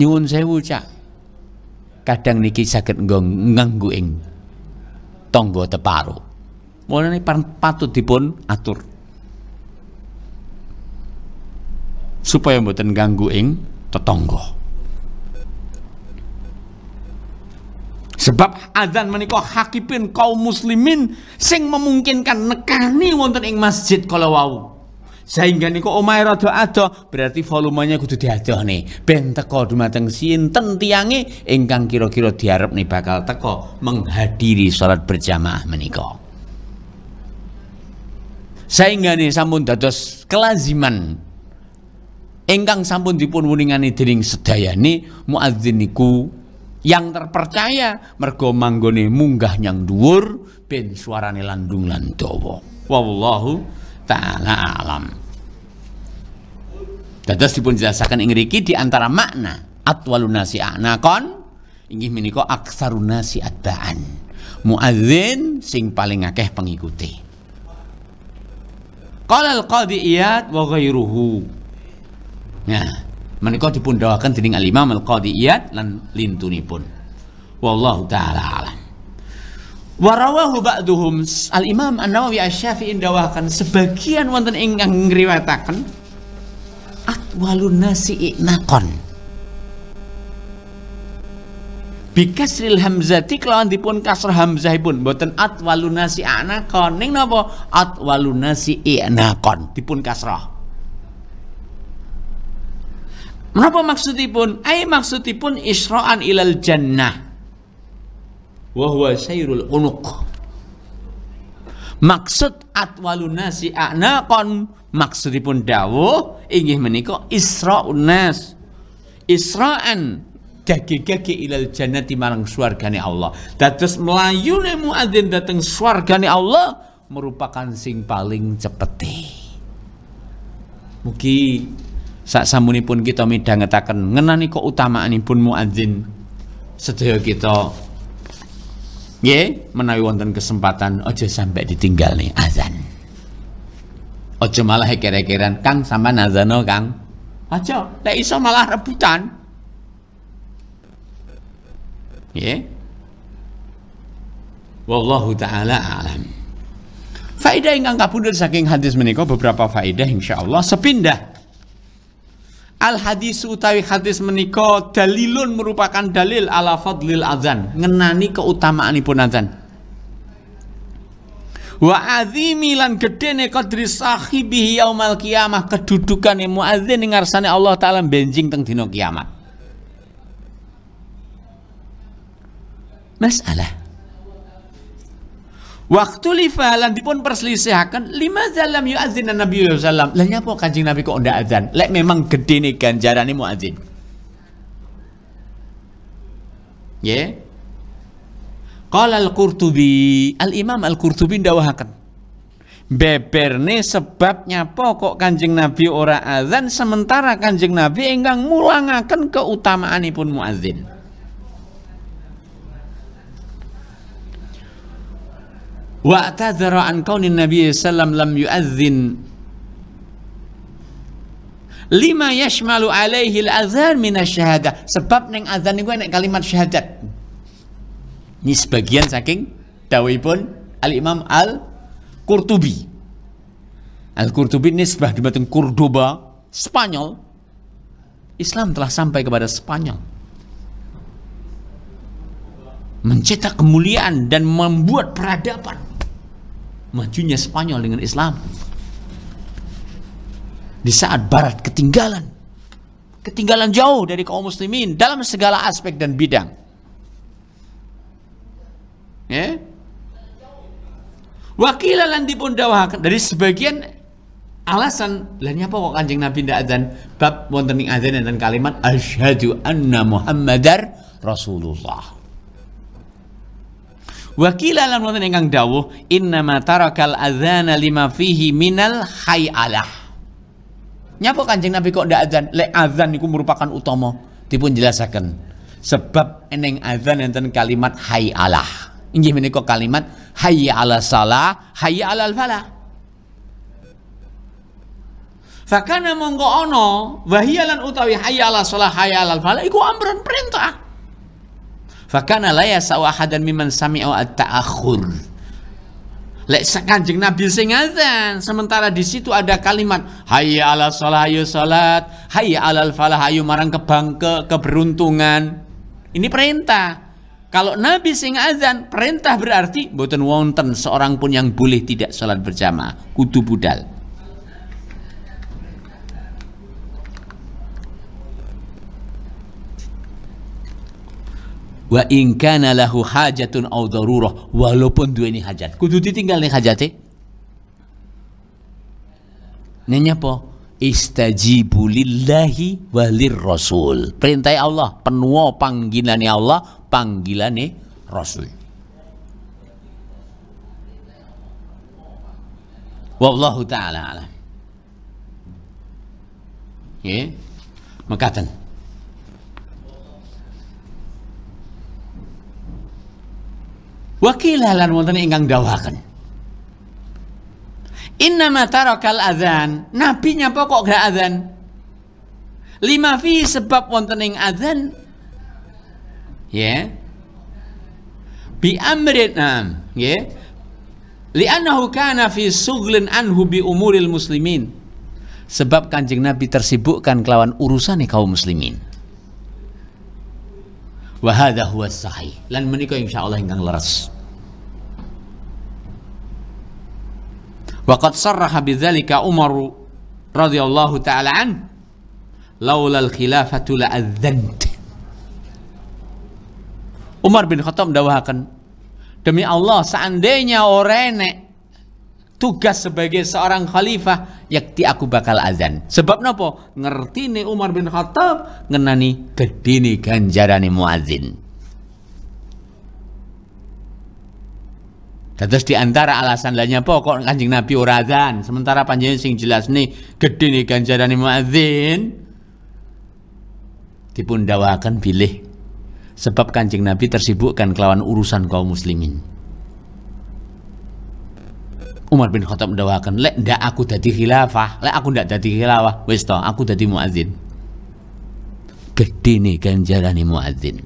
A: Nyuwun sewu cak. Kadang niki saged ngganggu ing teparu. Mulai ini patut dipun atur. Supaya mboten ganggu ing tetangga. Sebab azan menikah hakipin kaum muslimin sing memungkinkan nekani wonten ing masjid kalau wau. Sehingga niku omai rada adoh, berarti volumenya kudu diadoh nih. Ben teko dumateng sinten tiange ingkang kiro kira diarep nih bakal teko menghadiri sholat berjamaah menikah. Sehingga nih sampun dados kelaziman Engkang sampun dipun wuningani dening sedaya nih niku yang terpercaya mergo manggone munggah yang dhuwur ben suarane landung lan dawa wallahu taala alam dados dipun jelasaken ing riki di antara makna atwalun nasi anakon inggih menika aksarun nasi atbaan muadzin sing paling akeh pengikuti qala al qadi iyad wa ghairuhu nah menikah di pun dening Al Imam Al Qadhi dan iya, lan pun. Wallahu taala alam. warawahu ba'duhum Al Imam An-Nawawi Asy-Syafi'i dawakan sebagian wonten ingkang ngriwayataken atwalun nasi iknakon. Bikasril di kelawan dipun kasr hamzahipun boten atwalunasi nasi anakon ning napa atwalun nasi iknakon pun kasrah. Menapa maksudipun? Ai maksudipun isra'an ilal jannah. Wa huwa sayrul unuq. Maksud atwalun nasi anaqon maksudipun dawuh inggih menika isra'un nas. Isra'an gage-gage ilal jannah di marang swargane Allah. Dados mlayune muadzin dateng swargane Allah merupakan sing paling cepete. Mugi Sak samunipun kita midhangetaken ngenani mu muadzin sedaya kita. Nggih, menawi wonten kesempatan aja sampai ditinggal nih azan. Aja malah kira-kiran Kang sama nazano Kang. Aja, lek iso malah rebutan. Nggih. Wallahu taala alam. Faedah yang kapundhut saking hadis menikah beberapa faedah insyaallah sepindah Al hadis utawi hadis meniko dalilun merupakan dalil ala fadlil adzan ngenani ibu azan. Wa azimi lan ne qadri sahibihi yaumal kiamah yang muadzin ing ngarsane Allah taala benjing teng dino kiamat. Masalah Waktu lifalan dipun perselisihakan lima dalam yu'adzin Nabi sallam. lainnya nyapa Kanjeng Nabi kok ndak azan? Lek memang gede nih ganjarane muadzin. Ya. Yeah. Qala al kurtubi al-Imam al kurtubi ndawahaken. Beberne sebabnya pokok kok Kanjeng Nabi ora azan sementara Kanjeng Nabi ingkang mulangaken keutamaanipun muazin. wa tadzara an kaunin nabi sallam lam yu'adzin lima yashmalu alaihi al adhan min syahadah sebab neng adzan niku nek kalimat syahadat ini sebagian saking dawuhipun al-imam al-Qurtubi Al-Qurtubi nisbah di batang Cordoba, Spanyol. Islam telah sampai kepada Spanyol. Mencetak kemuliaan dan membuat peradaban majunya Spanyol dengan Islam. Di saat Barat ketinggalan. Ketinggalan jauh dari kaum muslimin dalam segala aspek dan bidang. Ya. Wakilalan dipun dawahkan. dari sebagian alasan lainnya apa kok Kanjeng Nabi ndak azan bab wonten ing dan kalimat asyhadu anna Muhammadar Rasulullah. Wakila lan wonten ingkang dawuh innama tarakal adzana lima fihi minal hayalah. Nyapa Kanjeng Nabi kok ndak azan? Lek azan niku merupakan utama dipun jelasaken. Sebab eneng azan enten kalimat hayalah. Inggih menika kalimat hay ala salah, hayya ala falah. Fakana mongko ono wahiyalan utawi hay ala salah hayya falah iku amrun perintah. Fakana la yasau ahadan mimman sami'u at-ta'akhur. Lek kanjeng Nabi sing azan, sementara di situ ada kalimat hayya ala shalah ayu salat, hayya alal falah ayu marang kebangke keberuntungan. Ini perintah. Kalau Nabi sing azan, perintah berarti boten wonten seorang pun yang boleh tidak salat berjamaah, kudu budal. wa in kana lahu hajatun au darurah walaupun dua ini hajat kudu ditinggal nih hajate nanya po istajibu lillahi walir rasul perintah Allah penuh panggilan ya Allah panggilan ya rasul wallahu taala alam ya yeah. makatan Wakila lan wonten ingkang dawaken. Inna matarakal adzan. Nabi nyapa kok gak adzan? Lima fi sebab wonten ing adzan. Ya. Yeah. Bi amrin am, ya. Yeah. Li'annahu kana fi suglin anhu bi umuril muslimin. Sebab Kanjeng Nabi tersibukkan kelawan urusan kaum muslimin wa hadza huwa sahih lan menika insyaallah ingkang leres Waqad sarraha bidzalika Umar radhiyallahu taala an al khilafatu la adzant Umar bin Khattab dawuhaken demi Allah seandainya nek tugas sebagai seorang khalifah yakti aku bakal azan sebab nopo ngerti nih Umar bin Khattab ngenani gedini ganjarani muazin Terus diantara alasan lainnya pokok kanjeng Nabi urazan. sementara panjenengan sing jelas nih gede nih ganjarani muazin dipundawakan pilih sebab kanjeng Nabi tersibukkan kelawan urusan kaum muslimin Umar bin Khattab mendoakan, lek ndak aku jadi khilafah, lek aku ndak jadi khilafah, wis to, aku jadi muadzin. Gede nih ganjarane muadzin.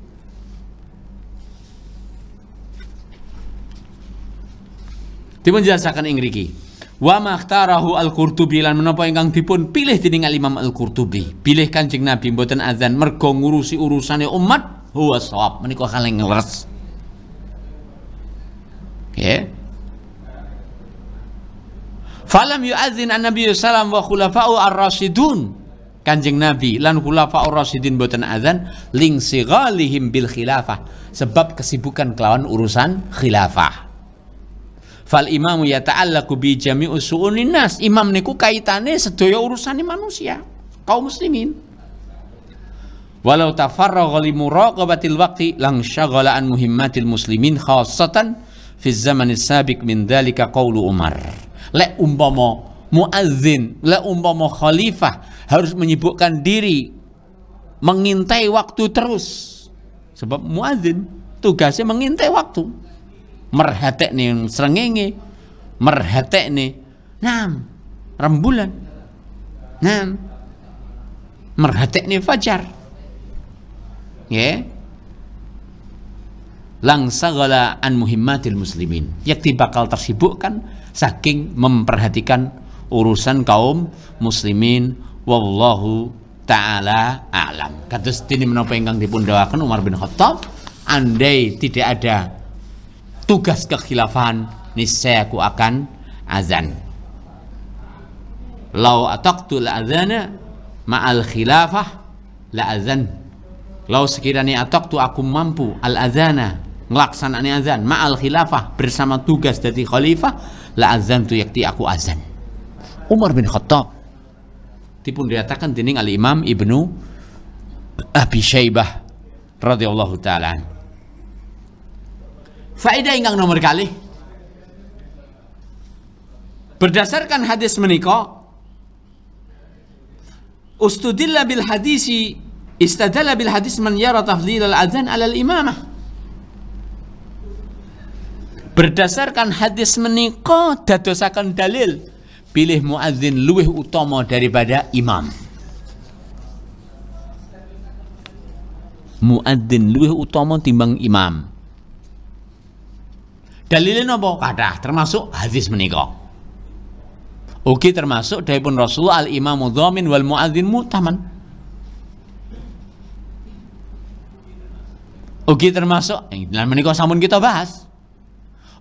A: Dipunjelasaken ing riki. Wa makhtarahu al-Qurtubi lan menapa ingkang dipun pilih dening Imam al-Qurtubi. Pilih Kanjeng Nabi mboten azan mergo ngurusi urusane umat huwa sawab. menika kaleng leres. Ya. Yeah. Falam yu'adzin an-nabi sallam wa khulafa'u ar-rasidun. Kanjeng Nabi lan khulafa'u rasidin boten azan ling sigalihim bil khilafah sebab kesibukan kelawan urusan khilafah. Fal imamu yata'allaku bi jami'u su'unin nas. Imam niku kaitane sedaya urusane manusia, kaum muslimin. Walau tafarragha li muraqabatil waqti lang syaghala an muhimmatil muslimin khassatan fi zamanis sabiq min dhalika qawlu Umar lek umpomo muazin lek umpomo khalifah harus menyibukkan diri mengintai waktu terus. Sebab muazin tugasnya mengintai waktu. Merhatek nih serengenge, merhatek nih nam rembulan, nam merhatek nih fajar. Ya, yeah langsagala an muhimmatil muslimin yakti bakal tersibukkan saking memperhatikan urusan kaum muslimin wallahu taala alam kados dene menapa ingkang dipun Umar bin Khattab andai tidak ada tugas kekhilafan niscaya aku akan azan lau ataqtul azana ma'al khilafah la azan lau sekiranya ataqtu aku mampu al azana ngelaksanani azan ma'al khilafah bersama tugas dari khalifah la azan tu yakti aku azan Umar bin Khattab dipun diatakan dening al Imam Ibnu Abi Syaibah radhiyallahu taala Faedah ingang nomor kali Berdasarkan hadis menika Ustudilla bil hadisi istadalla bil hadis man yara tafdhil al adzan al imamah berdasarkan hadis dan dosakan dalil pilih muadzin luwih utama daripada imam muadzin luwih utama timbang imam dalilnya napa kata termasuk hadis meniko Oke termasuk pun rasul al imamu dhamin wal muadzin mutaman. Oke termasuk dalam menikah samun kita bahas.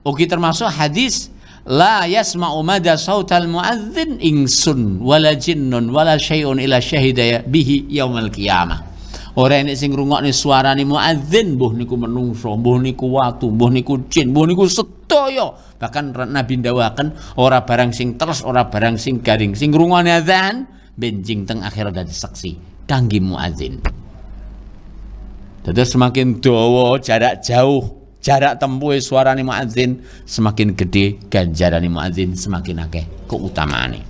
A: Oke termasuk hadis la yasma'u mada sautal muadzin ingsun wala jinnun wala syai'un ila syahida bihi yaumal qiyamah ora enek sing rungokne suarane muadzin mbuh niku menungso mbuh niku watu mbuh niku jin mbuh niku sedaya bahkan nabi ndawakan ora barang sing terus ora barang sing garing sing rungokne azan benjing teng akhirat dadi saksi kangge muadzin Terus semakin dawa jarak jauh jarak tempuh nih muadzin semakin gede ganjaran muadzin semakin akeh nih,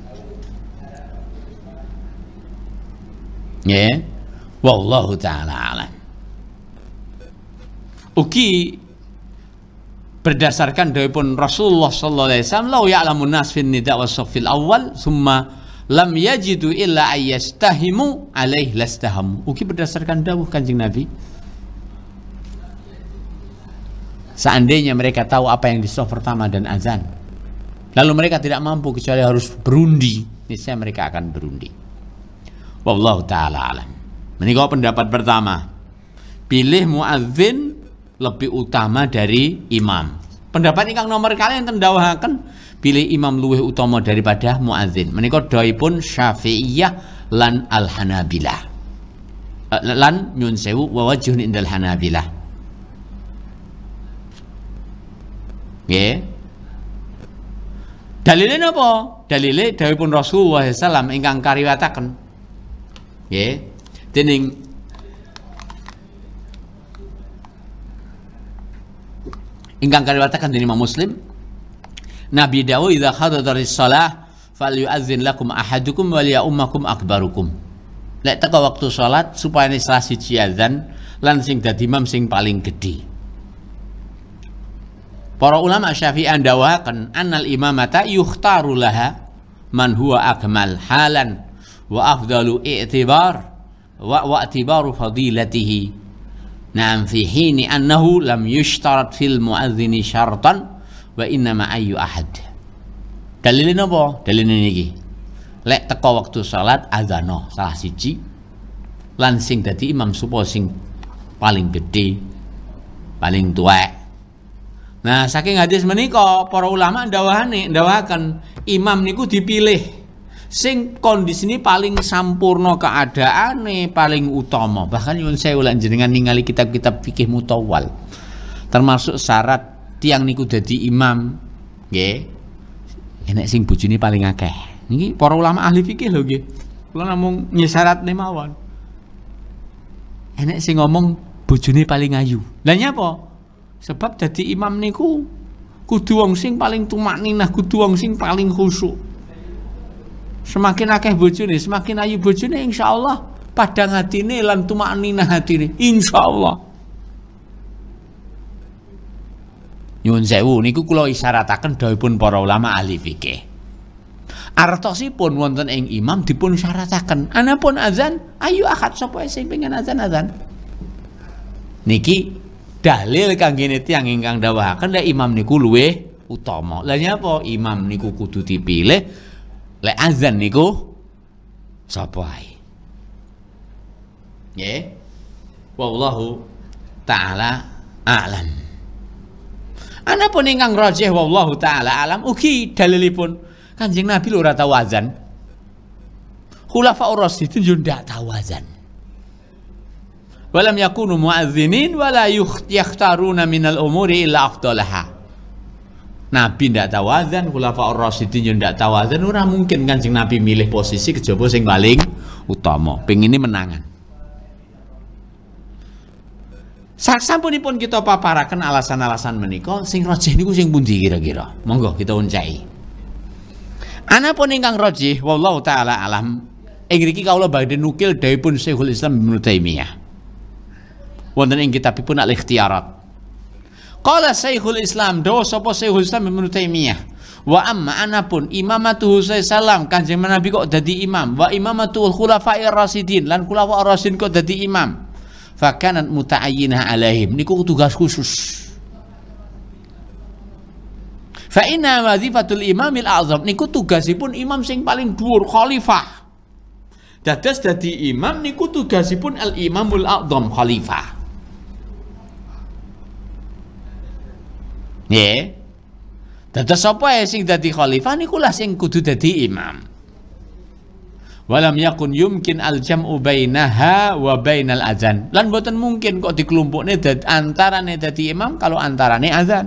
A: ya yeah. wallahu taala alam uki berdasarkan pun Rasulullah sallallahu alaihi wasallam lau ya alamun nasfin nida' wasofil awal summa lam yajidu illa ayyastahimu alaih lastahamu uki berdasarkan dawuh kanjeng Nabi seandainya mereka tahu apa yang di soft pertama dan azan lalu mereka tidak mampu kecuali harus berundi niscaya mereka akan berundi wallahu taala alam menikah pendapat pertama pilih muazin lebih utama dari imam pendapat ini kang nomor kalian tendawahkan. pilih imam luweh utama daripada muazin. menikah doi pun syafi'iyah lan al-hanabilah eh, lan nyun sewu wawajun indal hanabilah Ya Dalile napa? Dalile dawuhipun Rasulullah SAW ingkang kariwataken. Ya, Dening ingkang kariwataken dari Muslim Nabi Dawud idza hadadari shalah falyu'adzin lakum ahadukum wal ummakum akbarukum lek teko waktu salat supaya nih salah siji azan lan sing dadi imam sing paling gede. Para ulama Syafi'i andawakan anal imamata yukhtaru laha man huwa akmal halan wa afdalu i'tibar wa wa'tibaru fadilatihi Naam fi hini annahu lam yushtarat fil muadzini syartan wa innama ayyu ahad. Dalile napa? Dalile niki. Lek teko waktu salat adzano salah siji Lansing sing dadi imam sapa sing paling gede paling tuwek Nah, saking hadis menika para ulama ndawahane ndawahaken imam niku dipilih sing kondisi ini paling sampurno keadaan nih paling utama. Bahkan yun saya ulang jenengan ningali kitab-kitab fikih mutawal. Termasuk syarat tiang niku jadi imam, ge Enak sing ini paling akeh. Nih, para ulama ahli fikih loh, ge lo namung nyesarat mawon. enak sing ngomong ini paling ayu. Dan nyapa? Sebab jadi imam niku kudu wong sing paling ninah, kudu wong sing paling khusyuk. Semakin akeh bojone, semakin ayu bojone insyaallah padang hatine lan hati hatine insyaallah. Nyuwun sewu niku kula isyarataken dawuhipun para ulama ahli fikih. Artosipun wonten ing imam dipun syaratakan Anapun azan, ayo akad sapa sing pengen azan azan. Niki dalil kang gini tiang ingkang dawahaken lek imam niku luwe utama. Lah nyapa imam niku kudu dipilih lek azan niku sopai ae. Nggih. Wallahu taala alam. Ana pun ingkang rajih wallahu taala alam ugi dalilipun Kanjeng Nabi lho ora tau azan. Khulafaur Rasyidin yo ndak tau azan walam yakunu muadzinin wala yakhtaruna minal umuri illa afdalaha Nabi ndak tahu azan, khulafa ar-rasidin yo ndak tahu azan, ora mungkin Kanjeng Nabi milih posisi kejaba sing paling utama. Pengine menangan. pun kita paparakan alasan-alasan menikah sing rojih niku sing pundi kira-kira? Monggo kita uncai. Anapun ingkang rojih, wallahu taala alam. Ing kaulah kawula badhe nukil pun Syekhul Islam Ibnu Taimiyah wonten ing kitabipun al-ikhtiyarat Qala sayyidul Islam dosa sapa sayyidul Islam Ibnu Taimiyah wa amma anapun imamatul Husain salam kanjeng Nabi kok dadi imam wa imamatul khulafa'ir rasidin lan khulafa rasidin kok dadi imam fakanat muta'ayyinah alaihim niku tugas khusus Fa inna wazifatul imamil azam niku tugasipun imam sing paling dhuwur khalifah. Dados dadi imam niku tugasipun al imamul azam khalifah. Ya, Dados sapa ya sing dadi khalifah nikulah sing kudu dadi imam. Walam yakun yumkin al jam'u bainaha wa bainal azan. Lan boten mungkin kok dikelompokne dadi antarane dadi imam kalau antarane azan.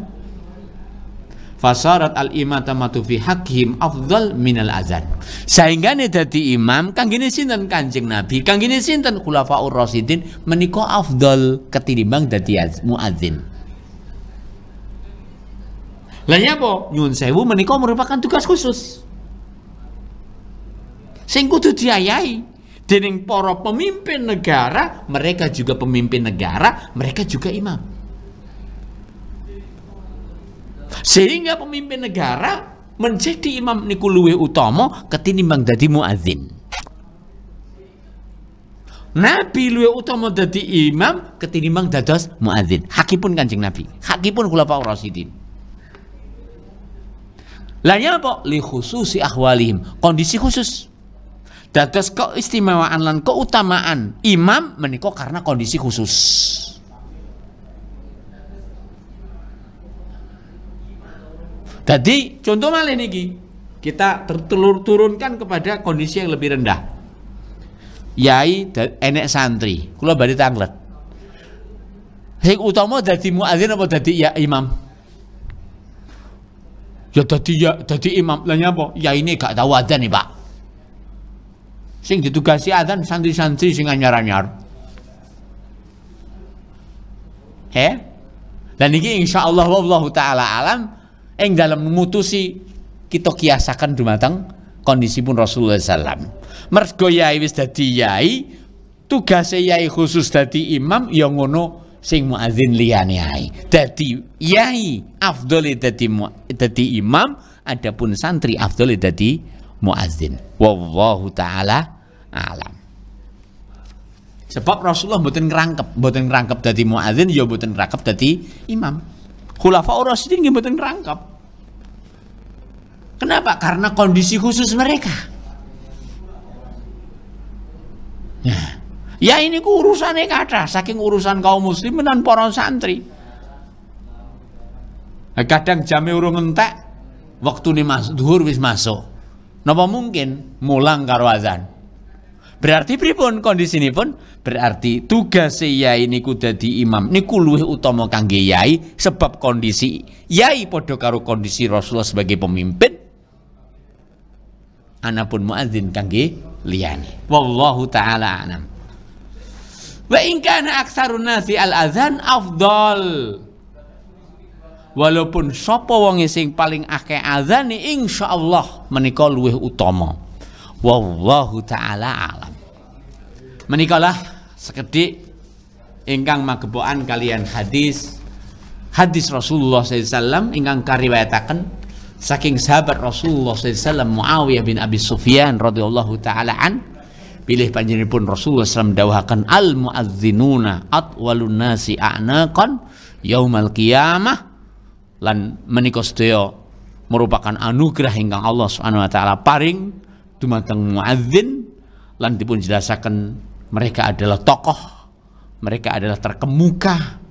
A: Fasarat al imatamatu fi hakim afdal minal azan. Sehingga nih dadi imam gini sinten Kanjeng Nabi, kanggene sinten khulafaur rosidin menika afdal ketimbang dadi muadzin. Lah ya po, Nyun sewu menikah merupakan tugas khusus. Sing kudu diayahi dening para pemimpin negara, mereka juga pemimpin negara, mereka juga imam. Sehingga pemimpin negara menjadi imam niku Utomo utama ketimbang dadi muadzin. Nabi luwe utama dadi imam ketimbang dados muadzin. Hakipun Kanjeng Nabi. Hakipun kula Rasidin. Lainnya apa? Li khususi ahwalihim. Kondisi khusus. Dados keistimewaan lan keutamaan imam menikah karena kondisi khusus. Jadi contoh malah ini kita tertelur turunkan kepada kondisi yang lebih rendah. Yai dan enek santri, kalau badi tanglet. Sing utama dadi muadzin apa dadi ya imam? Ya tadi ya tadi imam lah nyapa. Ya ini gak tahu ada nih, Pak. Sing ditugasi adzan santri-santri sing anyar-anyar. Eh? Dan ini insya Allah wallahu taala alam eng dalam memutusi kita kiasakan matang kondisi pun Rasulullah SAW. Mergo yai wis dadi yai, tugas yai khusus dadi imam yang ngono sing muazin liyane ae. Dadi yai afdole dadi dadi imam adapun santri afdole dadi muazin. Wallahu taala alam. Sebab Rasulullah mboten ngerangkep, mboten ngerangkep dadi muazin ya mboten ngerangkep dadi imam. Khulafa Rasidin nggih mboten ngerangkep. Kenapa? Karena kondisi khusus mereka. Nah, Ya ini ku urusannya kata saking urusan kaum muslim dan para santri. Nah, kadang jamnya urung entek, waktu nih mas duhur wis masuk. Napa mungkin mulang karwazan? Berarti pripun kondisi ini pun berarti tugas ini ku jadi imam Ini ku luwih utama kangge yai sebab kondisi yai podo karo kondisi Rasulullah sebagai pemimpin anapun muadzin kangge liyani. Wallahu taala anam. Wa ingkana aksarun nasi al azan afdol. Walaupun sopo wong sing paling akeh azan ni insya Allah menika luwih utama. Wallahu taala alam. Menikalah sekedik ingkang magebokan kalian hadis hadis Rasulullah SAW ingkang kariwayatakan saking sahabat Rasulullah SAW Muawiyah bin Abi Sufyan radhiyallahu taala an pilih panjenengan pun Rasulullah SAW dawahkan al muadzinuna atwalun nasi a'naqan yaumal kiamah lan menikos sedaya merupakan anugerah hingga Allah Subhanahu wa taala paring dumateng muadzin lan dipun jelasakan mereka adalah tokoh mereka adalah terkemuka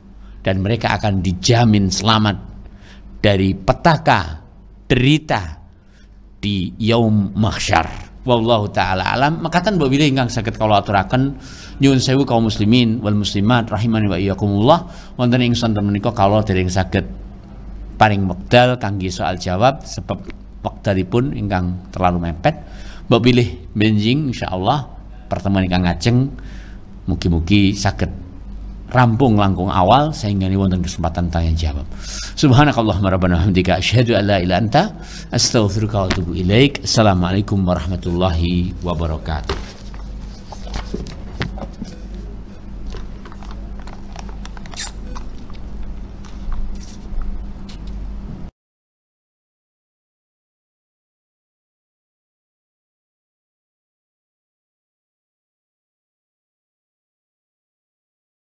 A: dan mereka akan dijamin selamat dari petaka derita di yaum mahsyar wallahu taala alam makatan babila ingkang saged kawula aturaken nyuwun sewu kaum muslimin wal muslimat rahimani wa iyyakumullah wonten ing sonten menika kalau dereng saged paring wekdal kangge soal jawab sebab pun ingkang terlalu mepet mbok pilih benjing insyaallah pertemuan ingkang ngajeng mugi-mugi saged rampung langkung awal sehingga ini wonten kesempatan tanya jawab. Subhanakallahumma rabbana hamdika asyhadu an la ilaha anta astaghfiruka wa atubu ilaik. Assalamualaikum warahmatullahi wabarakatuh.